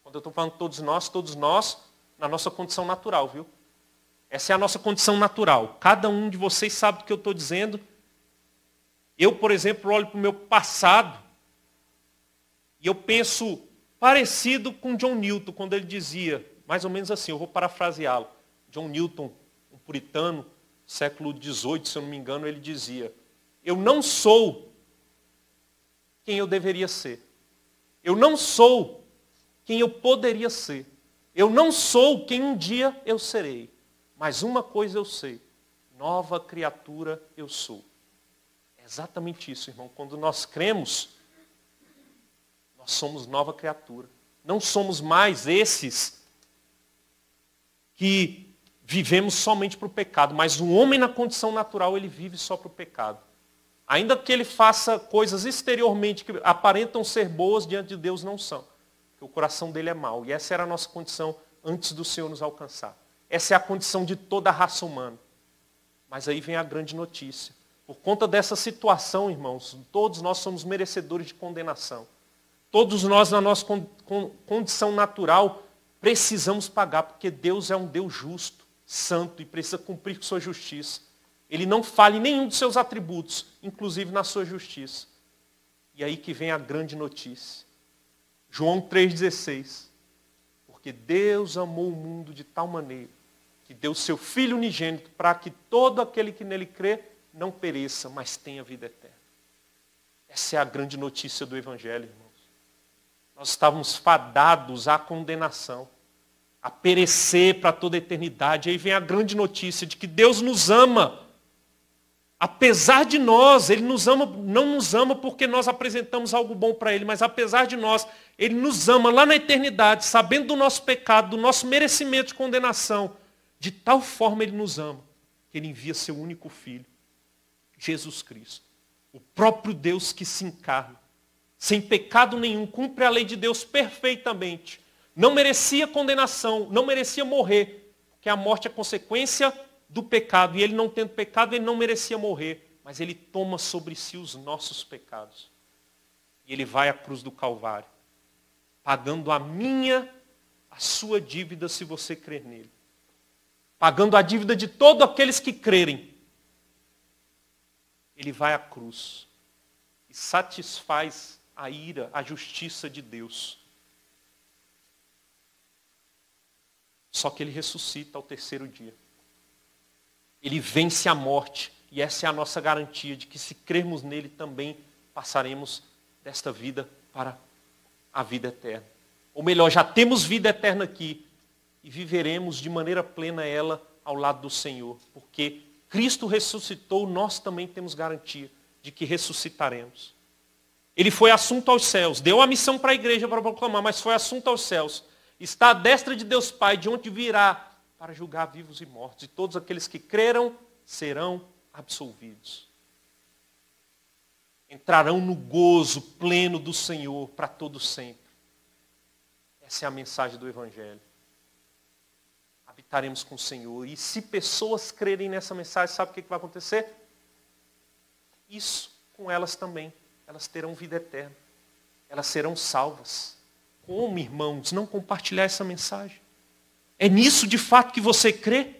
Quando eu estou falando todos nós, todos nós na nossa condição natural, viu? Essa é a nossa condição natural. Cada um de vocês sabe o que eu estou dizendo. Eu, por exemplo, olho para o meu passado e eu penso parecido com John Newton, quando ele dizia, mais ou menos assim, eu vou parafraseá-lo. John Newton, um puritano, século XVIII, se eu não me engano, ele dizia: Eu não sou quem eu deveria ser. Eu não sou quem eu poderia ser. Eu não sou quem um dia eu serei, mas uma coisa eu sei, nova criatura eu sou. É exatamente isso, irmão. Quando nós cremos, nós somos nova criatura. Não somos mais esses que vivemos somente para o pecado, mas o homem na condição natural, ele vive só para o pecado. Ainda que ele faça coisas exteriormente que aparentam ser boas diante de Deus, não são o coração dele é mau. E essa era a nossa condição antes do Senhor nos alcançar. Essa é a condição de toda a raça humana. Mas aí vem a grande notícia. Por conta dessa situação, irmãos, todos nós somos merecedores de condenação. Todos nós, na nossa condição natural, precisamos pagar, porque Deus é um Deus justo, santo e precisa cumprir com sua justiça. Ele não falha em nenhum dos seus atributos, inclusive na sua justiça. E aí que vem a grande notícia. João 3,16. Porque Deus amou o mundo de tal maneira que deu seu Filho unigênito para que todo aquele que nele crê não pereça, mas tenha vida eterna. Essa é a grande notícia do Evangelho, irmãos. Nós estávamos fadados à condenação, a perecer para toda a eternidade. Aí vem a grande notícia de que Deus nos ama Apesar de nós, Ele nos ama, não nos ama porque nós apresentamos algo bom para Ele, mas apesar de nós, Ele nos ama lá na eternidade, sabendo do nosso pecado, do nosso merecimento de condenação. De tal forma Ele nos ama, que Ele envia seu único filho, Jesus Cristo, o próprio Deus que se encarna, sem pecado nenhum, cumpre a lei de Deus perfeitamente. Não merecia condenação, não merecia morrer, porque a morte é consequência do pecado. E ele não tendo pecado, ele não merecia morrer. Mas ele toma sobre si os nossos pecados. E ele vai à cruz do Calvário, pagando a minha, a sua dívida, se você crer nele. Pagando a dívida de todos aqueles que crerem. Ele vai à cruz e satisfaz a ira, a justiça de Deus. Só que ele ressuscita ao terceiro dia ele vence a morte. E essa é a nossa garantia de que se crermos nele também passaremos desta vida para a vida eterna. Ou melhor, já temos vida eterna aqui e viveremos de maneira plena ela ao lado do Senhor, porque Cristo ressuscitou, nós também temos garantia de que ressuscitaremos. Ele foi assunto aos céus, deu a missão para a igreja para proclamar, mas foi assunto aos céus. Está à destra de Deus Pai, de onde virá para julgar vivos e mortos, e todos aqueles que creram serão absolvidos. Entrarão no gozo pleno do Senhor para todo sempre. Essa é a mensagem do evangelho. Habitaremos com o Senhor e se pessoas crerem nessa mensagem, sabe o que vai acontecer? Isso com elas também. Elas terão vida eterna. Elas serão salvas. Como, irmãos, não compartilhar essa mensagem? É nisso de fato que você crê?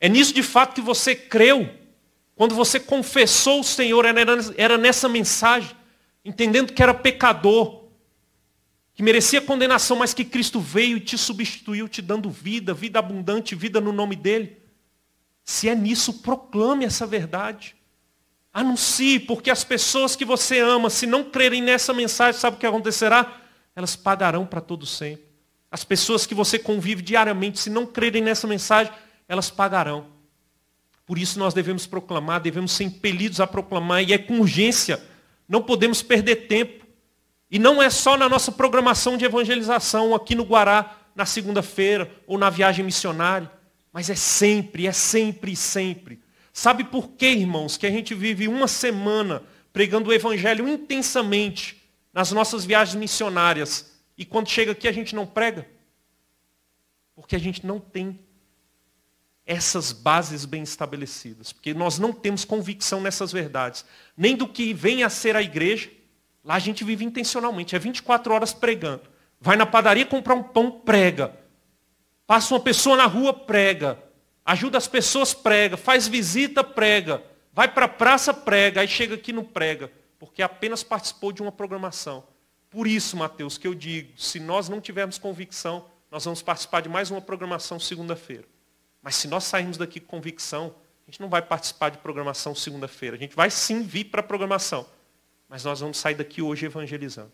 É nisso de fato que você creu? Quando você confessou o Senhor, era nessa mensagem, entendendo que era pecador, que merecia condenação, mas que Cristo veio e te substituiu, te dando vida, vida abundante, vida no nome dEle. Se é nisso, proclame essa verdade. Anuncie, porque as pessoas que você ama, se não crerem nessa mensagem, sabe o que acontecerá? Elas pagarão para todo sempre. As pessoas que você convive diariamente, se não crerem nessa mensagem, elas pagarão. Por isso nós devemos proclamar, devemos ser impelidos a proclamar, e é com urgência. Não podemos perder tempo. E não é só na nossa programação de evangelização aqui no Guará, na segunda-feira, ou na viagem missionária, mas é sempre, é sempre, sempre. Sabe por quê, irmãos, que a gente vive uma semana pregando o Evangelho intensamente nas nossas viagens missionárias? E quando chega aqui a gente não prega, porque a gente não tem essas bases bem estabelecidas, porque nós não temos convicção nessas verdades, nem do que vem a ser a igreja. Lá a gente vive intencionalmente, é 24 horas pregando. Vai na padaria comprar um pão, prega. Passa uma pessoa na rua, prega. Ajuda as pessoas, prega. Faz visita, prega. Vai para a praça, prega. Aí chega aqui, não prega. Porque apenas participou de uma programação. Por isso, Mateus, que eu digo, se nós não tivermos convicção, nós vamos participar de mais uma programação segunda-feira. Mas se nós sairmos daqui com convicção, a gente não vai participar de programação segunda-feira. A gente vai sim vir para a programação. Mas nós vamos sair daqui hoje evangelizando.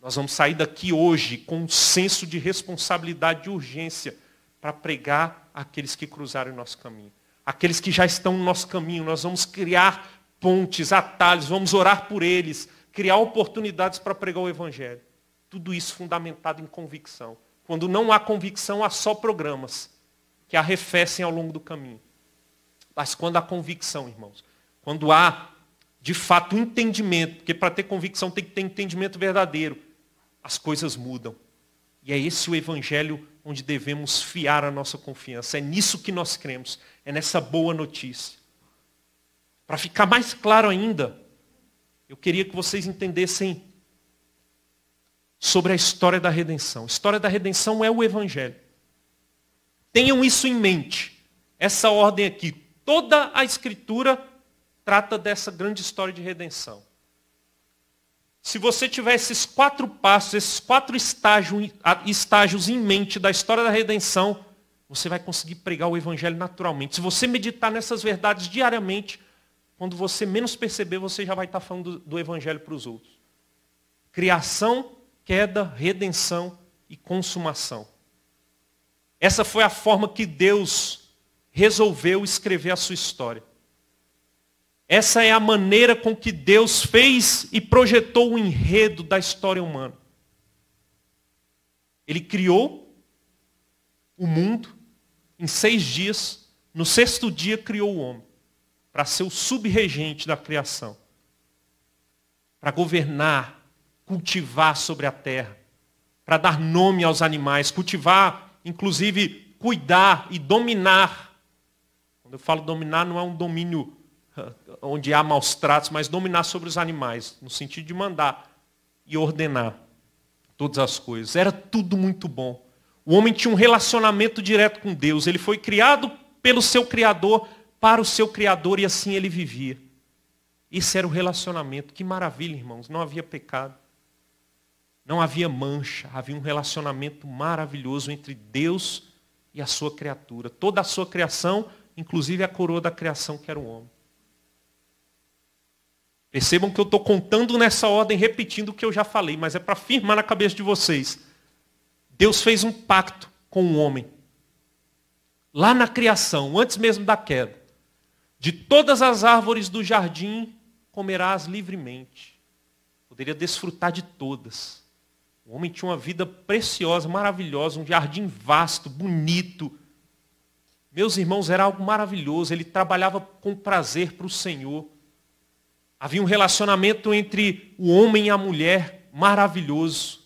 Nós vamos sair daqui hoje com um senso de responsabilidade de urgência para pregar aqueles que cruzaram o nosso caminho. Aqueles que já estão no nosso caminho, nós vamos criar pontes, atalhos, vamos orar por eles, criar oportunidades para pregar o Evangelho. Tudo isso fundamentado em convicção. Quando não há convicção, há só programas que arrefecem ao longo do caminho. Mas quando há convicção, irmãos, quando há, de fato, entendimento, porque para ter convicção tem que ter entendimento verdadeiro, as coisas mudam. E é esse o evangelho onde devemos fiar a nossa confiança. É nisso que nós cremos, é nessa boa notícia. Para ficar mais claro ainda, eu queria que vocês entendessem sobre a história da redenção. A história da redenção é o Evangelho. Tenham isso em mente. Essa ordem aqui. Toda a Escritura trata dessa grande história de redenção. Se você tiver esses quatro passos, esses quatro estágios em mente da história da redenção, você vai conseguir pregar o Evangelho naturalmente. Se você meditar nessas verdades diariamente, quando você menos perceber, você já vai estar tá falando do, evangelho para os outros. Criação, queda, redenção e consumação. Essa foi a forma que Deus resolveu escrever a sua história. Essa é a maneira com que Deus fez e projetou o enredo da história humana. Ele criou o mundo em seis dias, no sexto dia criou o homem para ser o subregente da criação, para governar, cultivar sobre a terra, para dar nome aos animais, cultivar, inclusive cuidar e dominar. Quando eu falo dominar, não é um domínio eh, onde há maus tratos, mas dominar sobre os animais, no sentido de mandar e ordenar todas as coisas. Era tudo muito bom. O homem tinha um relacionamento direto com Deus. Ele foi criado pelo seu Criador para o seu Criador e assim ele vivia. Isso era o relacionamento. Que maravilha, irmãos. Não havia pecado. Não havia mancha. Havia um relacionamento maravilhoso entre Deus e a sua criatura. Toda a sua criação, inclusive a coroa da criação que era o homem. Percebam que eu estou contando nessa ordem, repetindo o que eu já falei, mas é para firmar na cabeça de vocês. Deus fez um pacto com o homem. Lá na criação, antes mesmo da queda. De todas as árvores do jardim comerás livremente. Poderia desfrutar de todas. O homem tinha uma vida preciosa, maravilhosa, um jardim vasto, bonito. Meus irmãos, era algo maravilhoso. Ele trabalhava com prazer para o Senhor. Havia um relacionamento entre o homem e a mulher maravilhoso.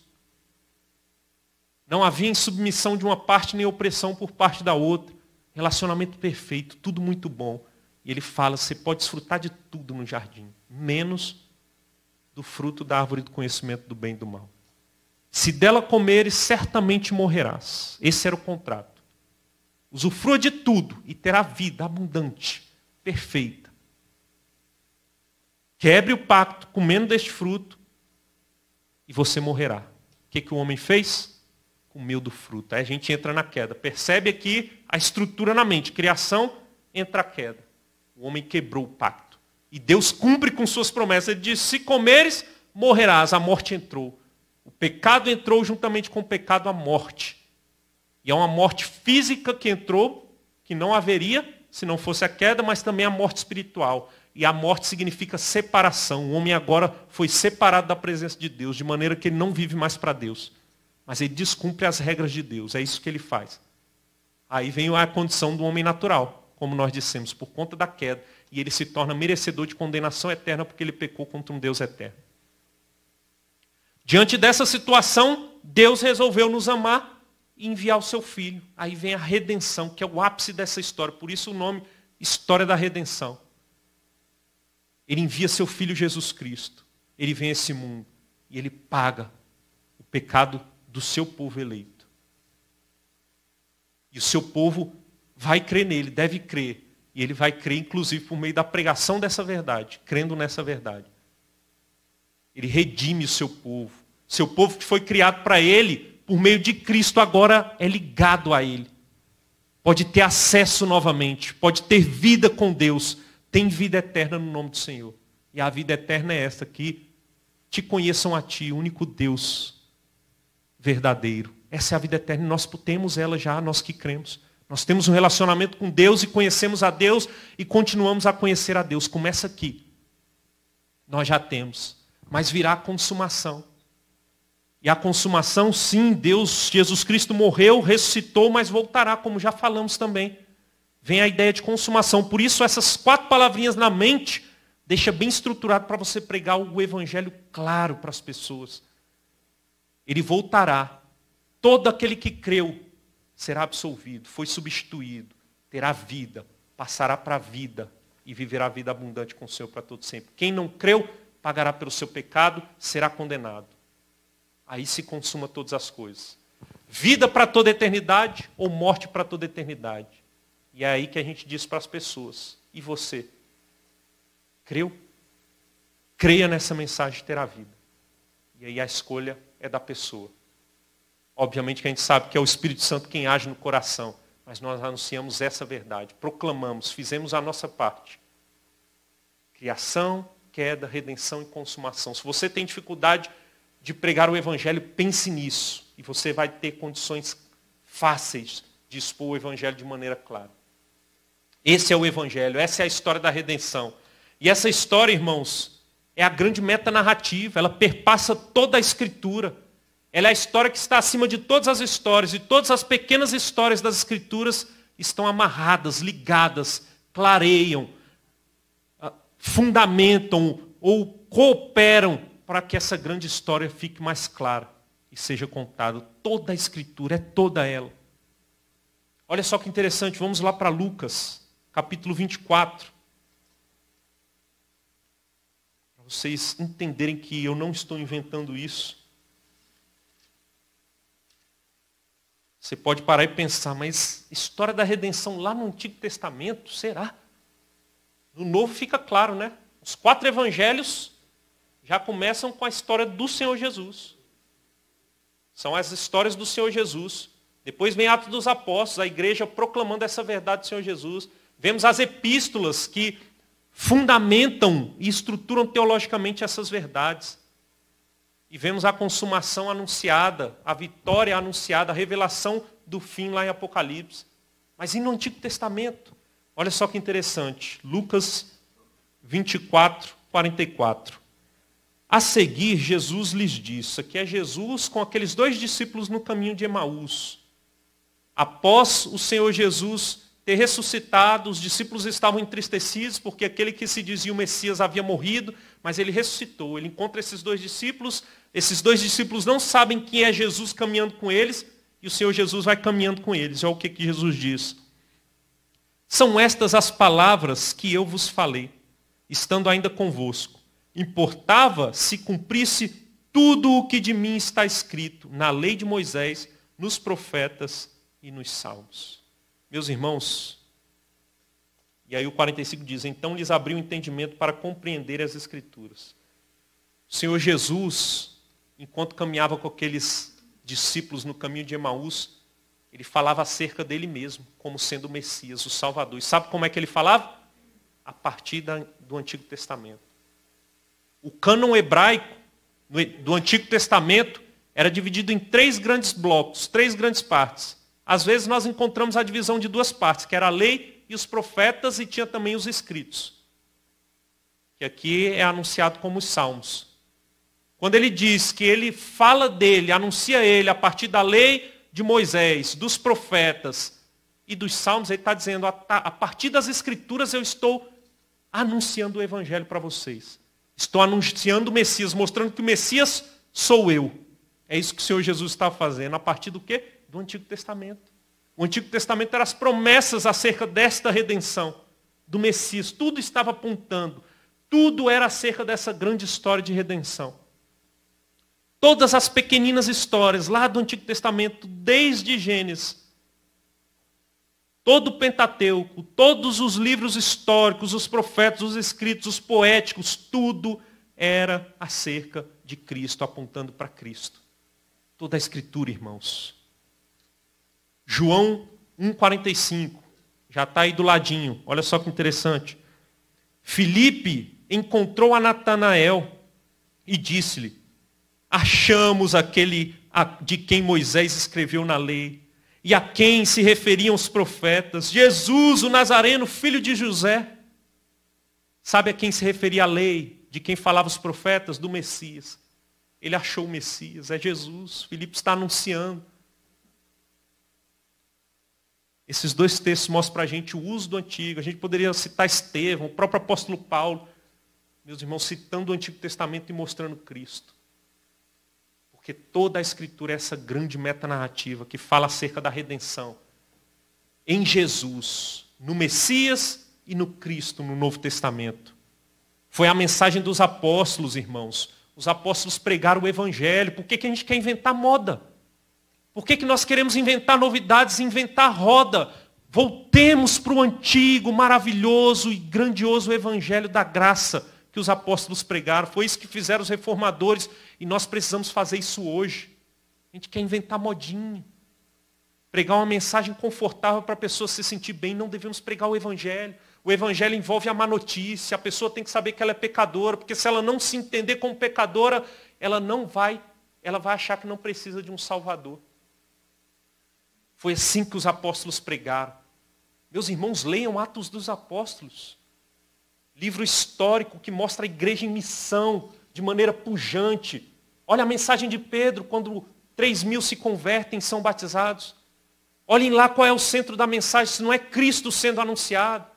Não havia insubmissão de uma parte nem opressão por parte da outra. Relacionamento perfeito, tudo muito bom. E ele fala: você pode desfrutar de tudo no jardim, menos do fruto da árvore do conhecimento do bem e do mal. Se dela comeres, certamente morrerás. Esse era o contrato. Usufrua de tudo e terá vida abundante, perfeita. Quebre o pacto comendo deste fruto e você morrerá. O que, que o homem fez? Comeu do fruto. Aí a gente entra na queda. Percebe aqui a estrutura na mente. Criação entra a queda. O homem quebrou o pacto. E Deus cumpre com suas promessas. Ele diz: se comeres, morrerás. A morte entrou. O pecado entrou juntamente com o pecado a morte. E é uma morte física que entrou, que não haveria se não fosse a queda, mas também a morte espiritual. E a morte significa separação. O homem agora foi separado da presença de Deus, de maneira que ele não vive mais para Deus. Mas ele descumpre as regras de Deus. É isso que ele faz. Aí vem a condição do homem natural como nós dissemos, por conta da queda, e ele se torna merecedor de condenação eterna porque ele pecou contra um Deus eterno. Diante dessa situação, Deus resolveu nos amar e enviar o seu filho. Aí vem a redenção, que é o ápice dessa história, por isso o nome História da Redenção. Ele envia seu filho Jesus Cristo. Ele vem a esse mundo e ele paga o pecado do seu povo eleito. E o seu povo vai crer nele, deve crer. E ele vai crer, inclusive, por meio da pregação dessa verdade, crendo nessa verdade. Ele redime o seu povo. Seu povo que foi criado para ele, por meio de Cristo, agora é ligado a ele. Pode ter acesso novamente, pode ter vida com Deus, tem vida eterna no nome do Senhor. E a vida eterna é esta, que te conheçam a ti, único Deus verdadeiro. Essa é a vida eterna, nós temos ela já, nós que cremos. Nós temos um relacionamento com Deus e conhecemos a Deus e continuamos a conhecer a Deus. Começa aqui. Nós já temos. Mas virá a consumação. E a consumação, sim, Deus, Jesus Cristo morreu, ressuscitou, mas voltará, como já falamos também. Vem a ideia de consumação. Por isso, essas quatro palavrinhas na mente, deixa bem estruturado para você pregar o evangelho claro para as pessoas. Ele voltará. Todo aquele que creu será absolvido, foi substituído, terá vida, passará para a vida e viverá a vida abundante com o Senhor para todo sempre. Quem não creu, pagará pelo seu pecado, será condenado. Aí se consuma todas as coisas. Vida para toda eternidade ou morte para toda eternidade. E é aí que a gente diz para as pessoas: e você? Creu? Creia nessa mensagem terá vida. E aí a escolha é da pessoa. Obviamente que a gente sabe que é o Espírito Santo quem age no coração, mas nós anunciamos essa verdade, proclamamos, fizemos a nossa parte. Criação, queda, redenção e consumação. Se você tem dificuldade de pregar o Evangelho, pense nisso. E você vai ter condições fáceis de expor o Evangelho de maneira clara. Esse é o Evangelho, essa é a história da redenção. E essa história, irmãos, é a grande meta narrativa, ela perpassa toda a Escritura. Ela é a história que está acima de todas as histórias, e todas as pequenas histórias das Escrituras estão amarradas, ligadas, clareiam, ah, fundamentam ou cooperam para que essa grande história fique mais clara e seja contada. Toda a Escritura, é toda ela. Olha só que interessante, vamos lá para Lucas, capítulo 24. Para vocês entenderem que eu não estou inventando isso. Você pode parar e pensar, mas história da redenção lá no Antigo Testamento, será? No Novo fica claro, né? Os quatro evangelhos já começam com a história do Senhor Jesus. São as histórias do Senhor Jesus. Depois vem Atos dos Apóstolos, a igreja proclamando essa verdade do Senhor Jesus. Vemos as epístolas que fundamentam e estruturam teologicamente essas verdades e vemos a consumação anunciada, a vitória anunciada, a revelação do fim lá em Apocalipse. Mas e no Antigo Testamento? Olha só que interessante. Lucas 24, 44. A seguir, Jesus lhes disse, Aqui é Jesus com aqueles dois discípulos no caminho de Emaús. Após o Senhor Jesus ter ressuscitado, os discípulos estavam entristecidos porque aquele que se dizia o Messias havia morrido, mas ele ressuscitou. Ele encontra esses dois discípulos esses dois discípulos não sabem quem é Jesus caminhando com eles, e o Senhor Jesus vai caminhando com eles. Olha é o que, que Jesus diz. São estas as palavras que eu vos falei, estando ainda convosco. Importava se cumprisse tudo o que de mim está escrito na lei de Moisés, nos profetas e nos salmos. Meus irmãos, e aí o 45 diz: Então lhes abriu o entendimento para compreender as Escrituras. O Senhor Jesus enquanto caminhava com aqueles discípulos no caminho de Emaús, ele falava acerca dele mesmo, como sendo o Messias, o Salvador. E sabe como é que ele falava? A partir da, do Antigo Testamento. O cânon hebraico do Antigo Testamento era dividido em três grandes blocos, três grandes partes. Às vezes nós encontramos a divisão de duas partes, que era a lei e os profetas, e tinha também os escritos, que aqui é anunciado como os salmos. Quando ele diz que ele fala dele, anuncia ele a partir da lei de Moisés, dos profetas e dos salmos, ele está dizendo, a partir das escrituras eu estou anunciando o evangelho para vocês. Estou anunciando o Messias, mostrando que o Messias sou eu. É isso que o Senhor Jesus está fazendo. A partir do quê? Do Antigo Testamento. O Antigo Testamento eram as promessas acerca desta redenção, do Messias. Tudo estava apontando. Tudo era acerca dessa grande história de redenção. Todas as pequeninas histórias lá do Antigo Testamento, desde Gênesis, todo o Pentateuco, todos os livros históricos, os profetas, os escritos, os poéticos, tudo era acerca de Cristo, apontando para Cristo. Toda a escritura, irmãos. João 1,45, já está aí do ladinho, olha só que interessante. Filipe encontrou a Natanael e disse-lhe, achamos aquele de quem Moisés escreveu na lei e a quem se referiam os profetas, Jesus, o Nazareno, filho de José. Sabe a quem se referia a lei, de quem falava os profetas? Do Messias. Ele achou o Messias, é Jesus. Filipe está anunciando. Esses dois textos mostram para a gente o uso do antigo. A gente poderia citar Estevão, o próprio apóstolo Paulo. Meus irmãos, citando o Antigo Testamento e mostrando Cristo. Porque toda a Escritura é essa grande metanarrativa que fala acerca da redenção em Jesus, no Messias e no Cristo, no Novo Testamento. Foi a mensagem dos apóstolos, irmãos. Os apóstolos pregaram o Evangelho. Por que, que a gente quer inventar moda? Por que, que nós queremos inventar novidades, inventar roda? Voltemos para o antigo, maravilhoso e grandioso Evangelho da graça que os apóstolos pregaram, foi isso que fizeram os reformadores, e nós precisamos fazer isso hoje. A gente quer inventar modinha, pregar uma mensagem confortável para a pessoa se sentir bem, não devemos pregar o evangelho. O evangelho envolve a má notícia, a pessoa tem que saber que ela é pecadora, porque se ela não se entender como pecadora, ela não vai, ela vai achar que não precisa de um salvador. Foi assim que os apóstolos pregaram. Meus irmãos, leiam Atos dos Apóstolos livro histórico que mostra a igreja em missão de maneira pujante. Olha a mensagem de Pedro quando 3 mil se convertem, são batizados. Olhem lá qual é o centro da mensagem, se não é Cristo sendo anunciado.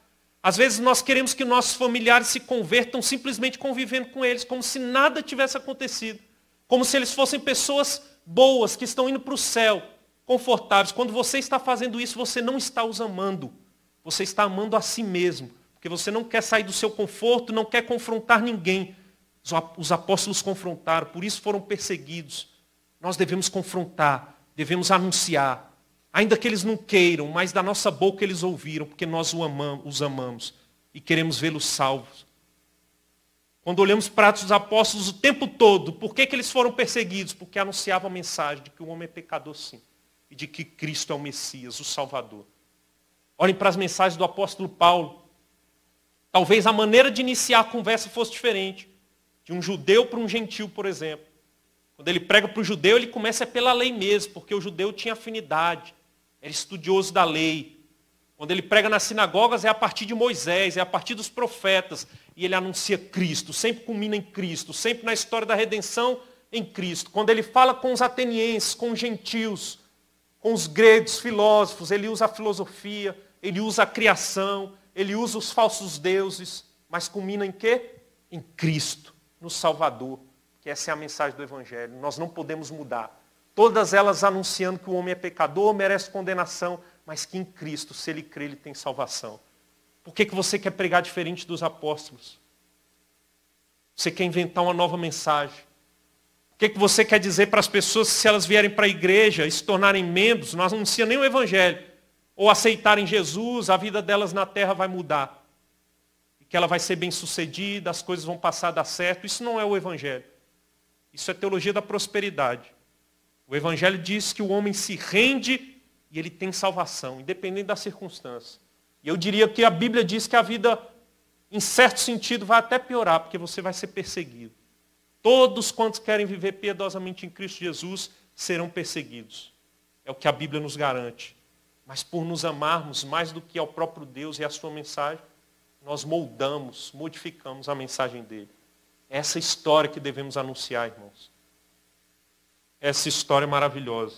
Às vezes nós queremos que nossos familiares se convertam simplesmente convivendo com eles, como se nada tivesse acontecido. Como se eles fossem pessoas boas, que estão indo para o céu, confortáveis. Quando você está fazendo isso, você não está os amando. Você está amando a si mesmo porque você não quer sair do seu conforto, não quer confrontar ninguém. Os apóstolos confrontaram, por isso foram perseguidos. Nós devemos confrontar, devemos anunciar. Ainda que eles não queiram, mas da nossa boca eles ouviram, porque nós os amamos e queremos vê-los salvos. Quando olhamos para os apóstolos o tempo todo, por que, que eles foram perseguidos? Porque anunciavam a mensagem de que o homem é pecador sim, e de que Cristo é o Messias, o Salvador. Olhem para as mensagens do apóstolo Paulo. Talvez a maneira de iniciar a conversa fosse diferente. De um judeu para um gentil, por exemplo. Quando ele prega para o judeu, ele começa é pela lei mesmo, porque o judeu tinha afinidade, era estudioso da lei. Quando ele prega nas sinagogas, é a partir de Moisés, é a partir dos profetas, e ele anuncia Cristo, sempre culmina em Cristo, sempre na história da redenção em Cristo. Quando ele fala com os atenienses, com os gentios, com os gregos filósofos, ele usa a filosofia, ele usa a criação, ele usa os falsos deuses, mas culmina em quê? Em Cristo, no Salvador, que essa é a mensagem do Evangelho. Nós não podemos mudar. Todas elas anunciando que o homem é pecador, merece condenação, mas que em Cristo, se ele crê, ele tem salvação. Por que, que você quer pregar diferente dos apóstolos? Você quer inventar uma nova mensagem? O que, que você quer dizer para as pessoas se elas vierem para a igreja e se tornarem membros? Nós não anuncia nem o Evangelho ou aceitarem Jesus, a vida delas na terra vai mudar. E que ela vai ser bem-sucedida, as coisas vão passar a dar certo. Isso não é o evangelho. Isso é teologia da prosperidade. O evangelho diz que o homem se rende e ele tem salvação, independente da circunstância. E eu diria que a Bíblia diz que a vida em certo sentido, vai até piorar, porque você vai ser perseguido. Todos quantos querem viver piedosamente em Cristo Jesus serão perseguidos. É o que a Bíblia nos garante mas por nos amarmos mais do que ao próprio Deus e à sua mensagem, nós moldamos, modificamos a mensagem dele. É essa história que devemos anunciar, irmãos. É essa história maravilhosa.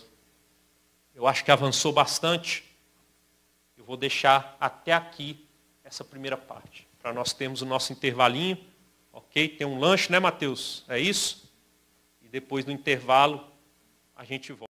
Eu acho que avançou bastante. Eu vou deixar até aqui essa primeira parte, para nós termos o nosso intervalinho, ok? Tem um lanche, né, Mateus? É isso? E depois do intervalo a gente volta.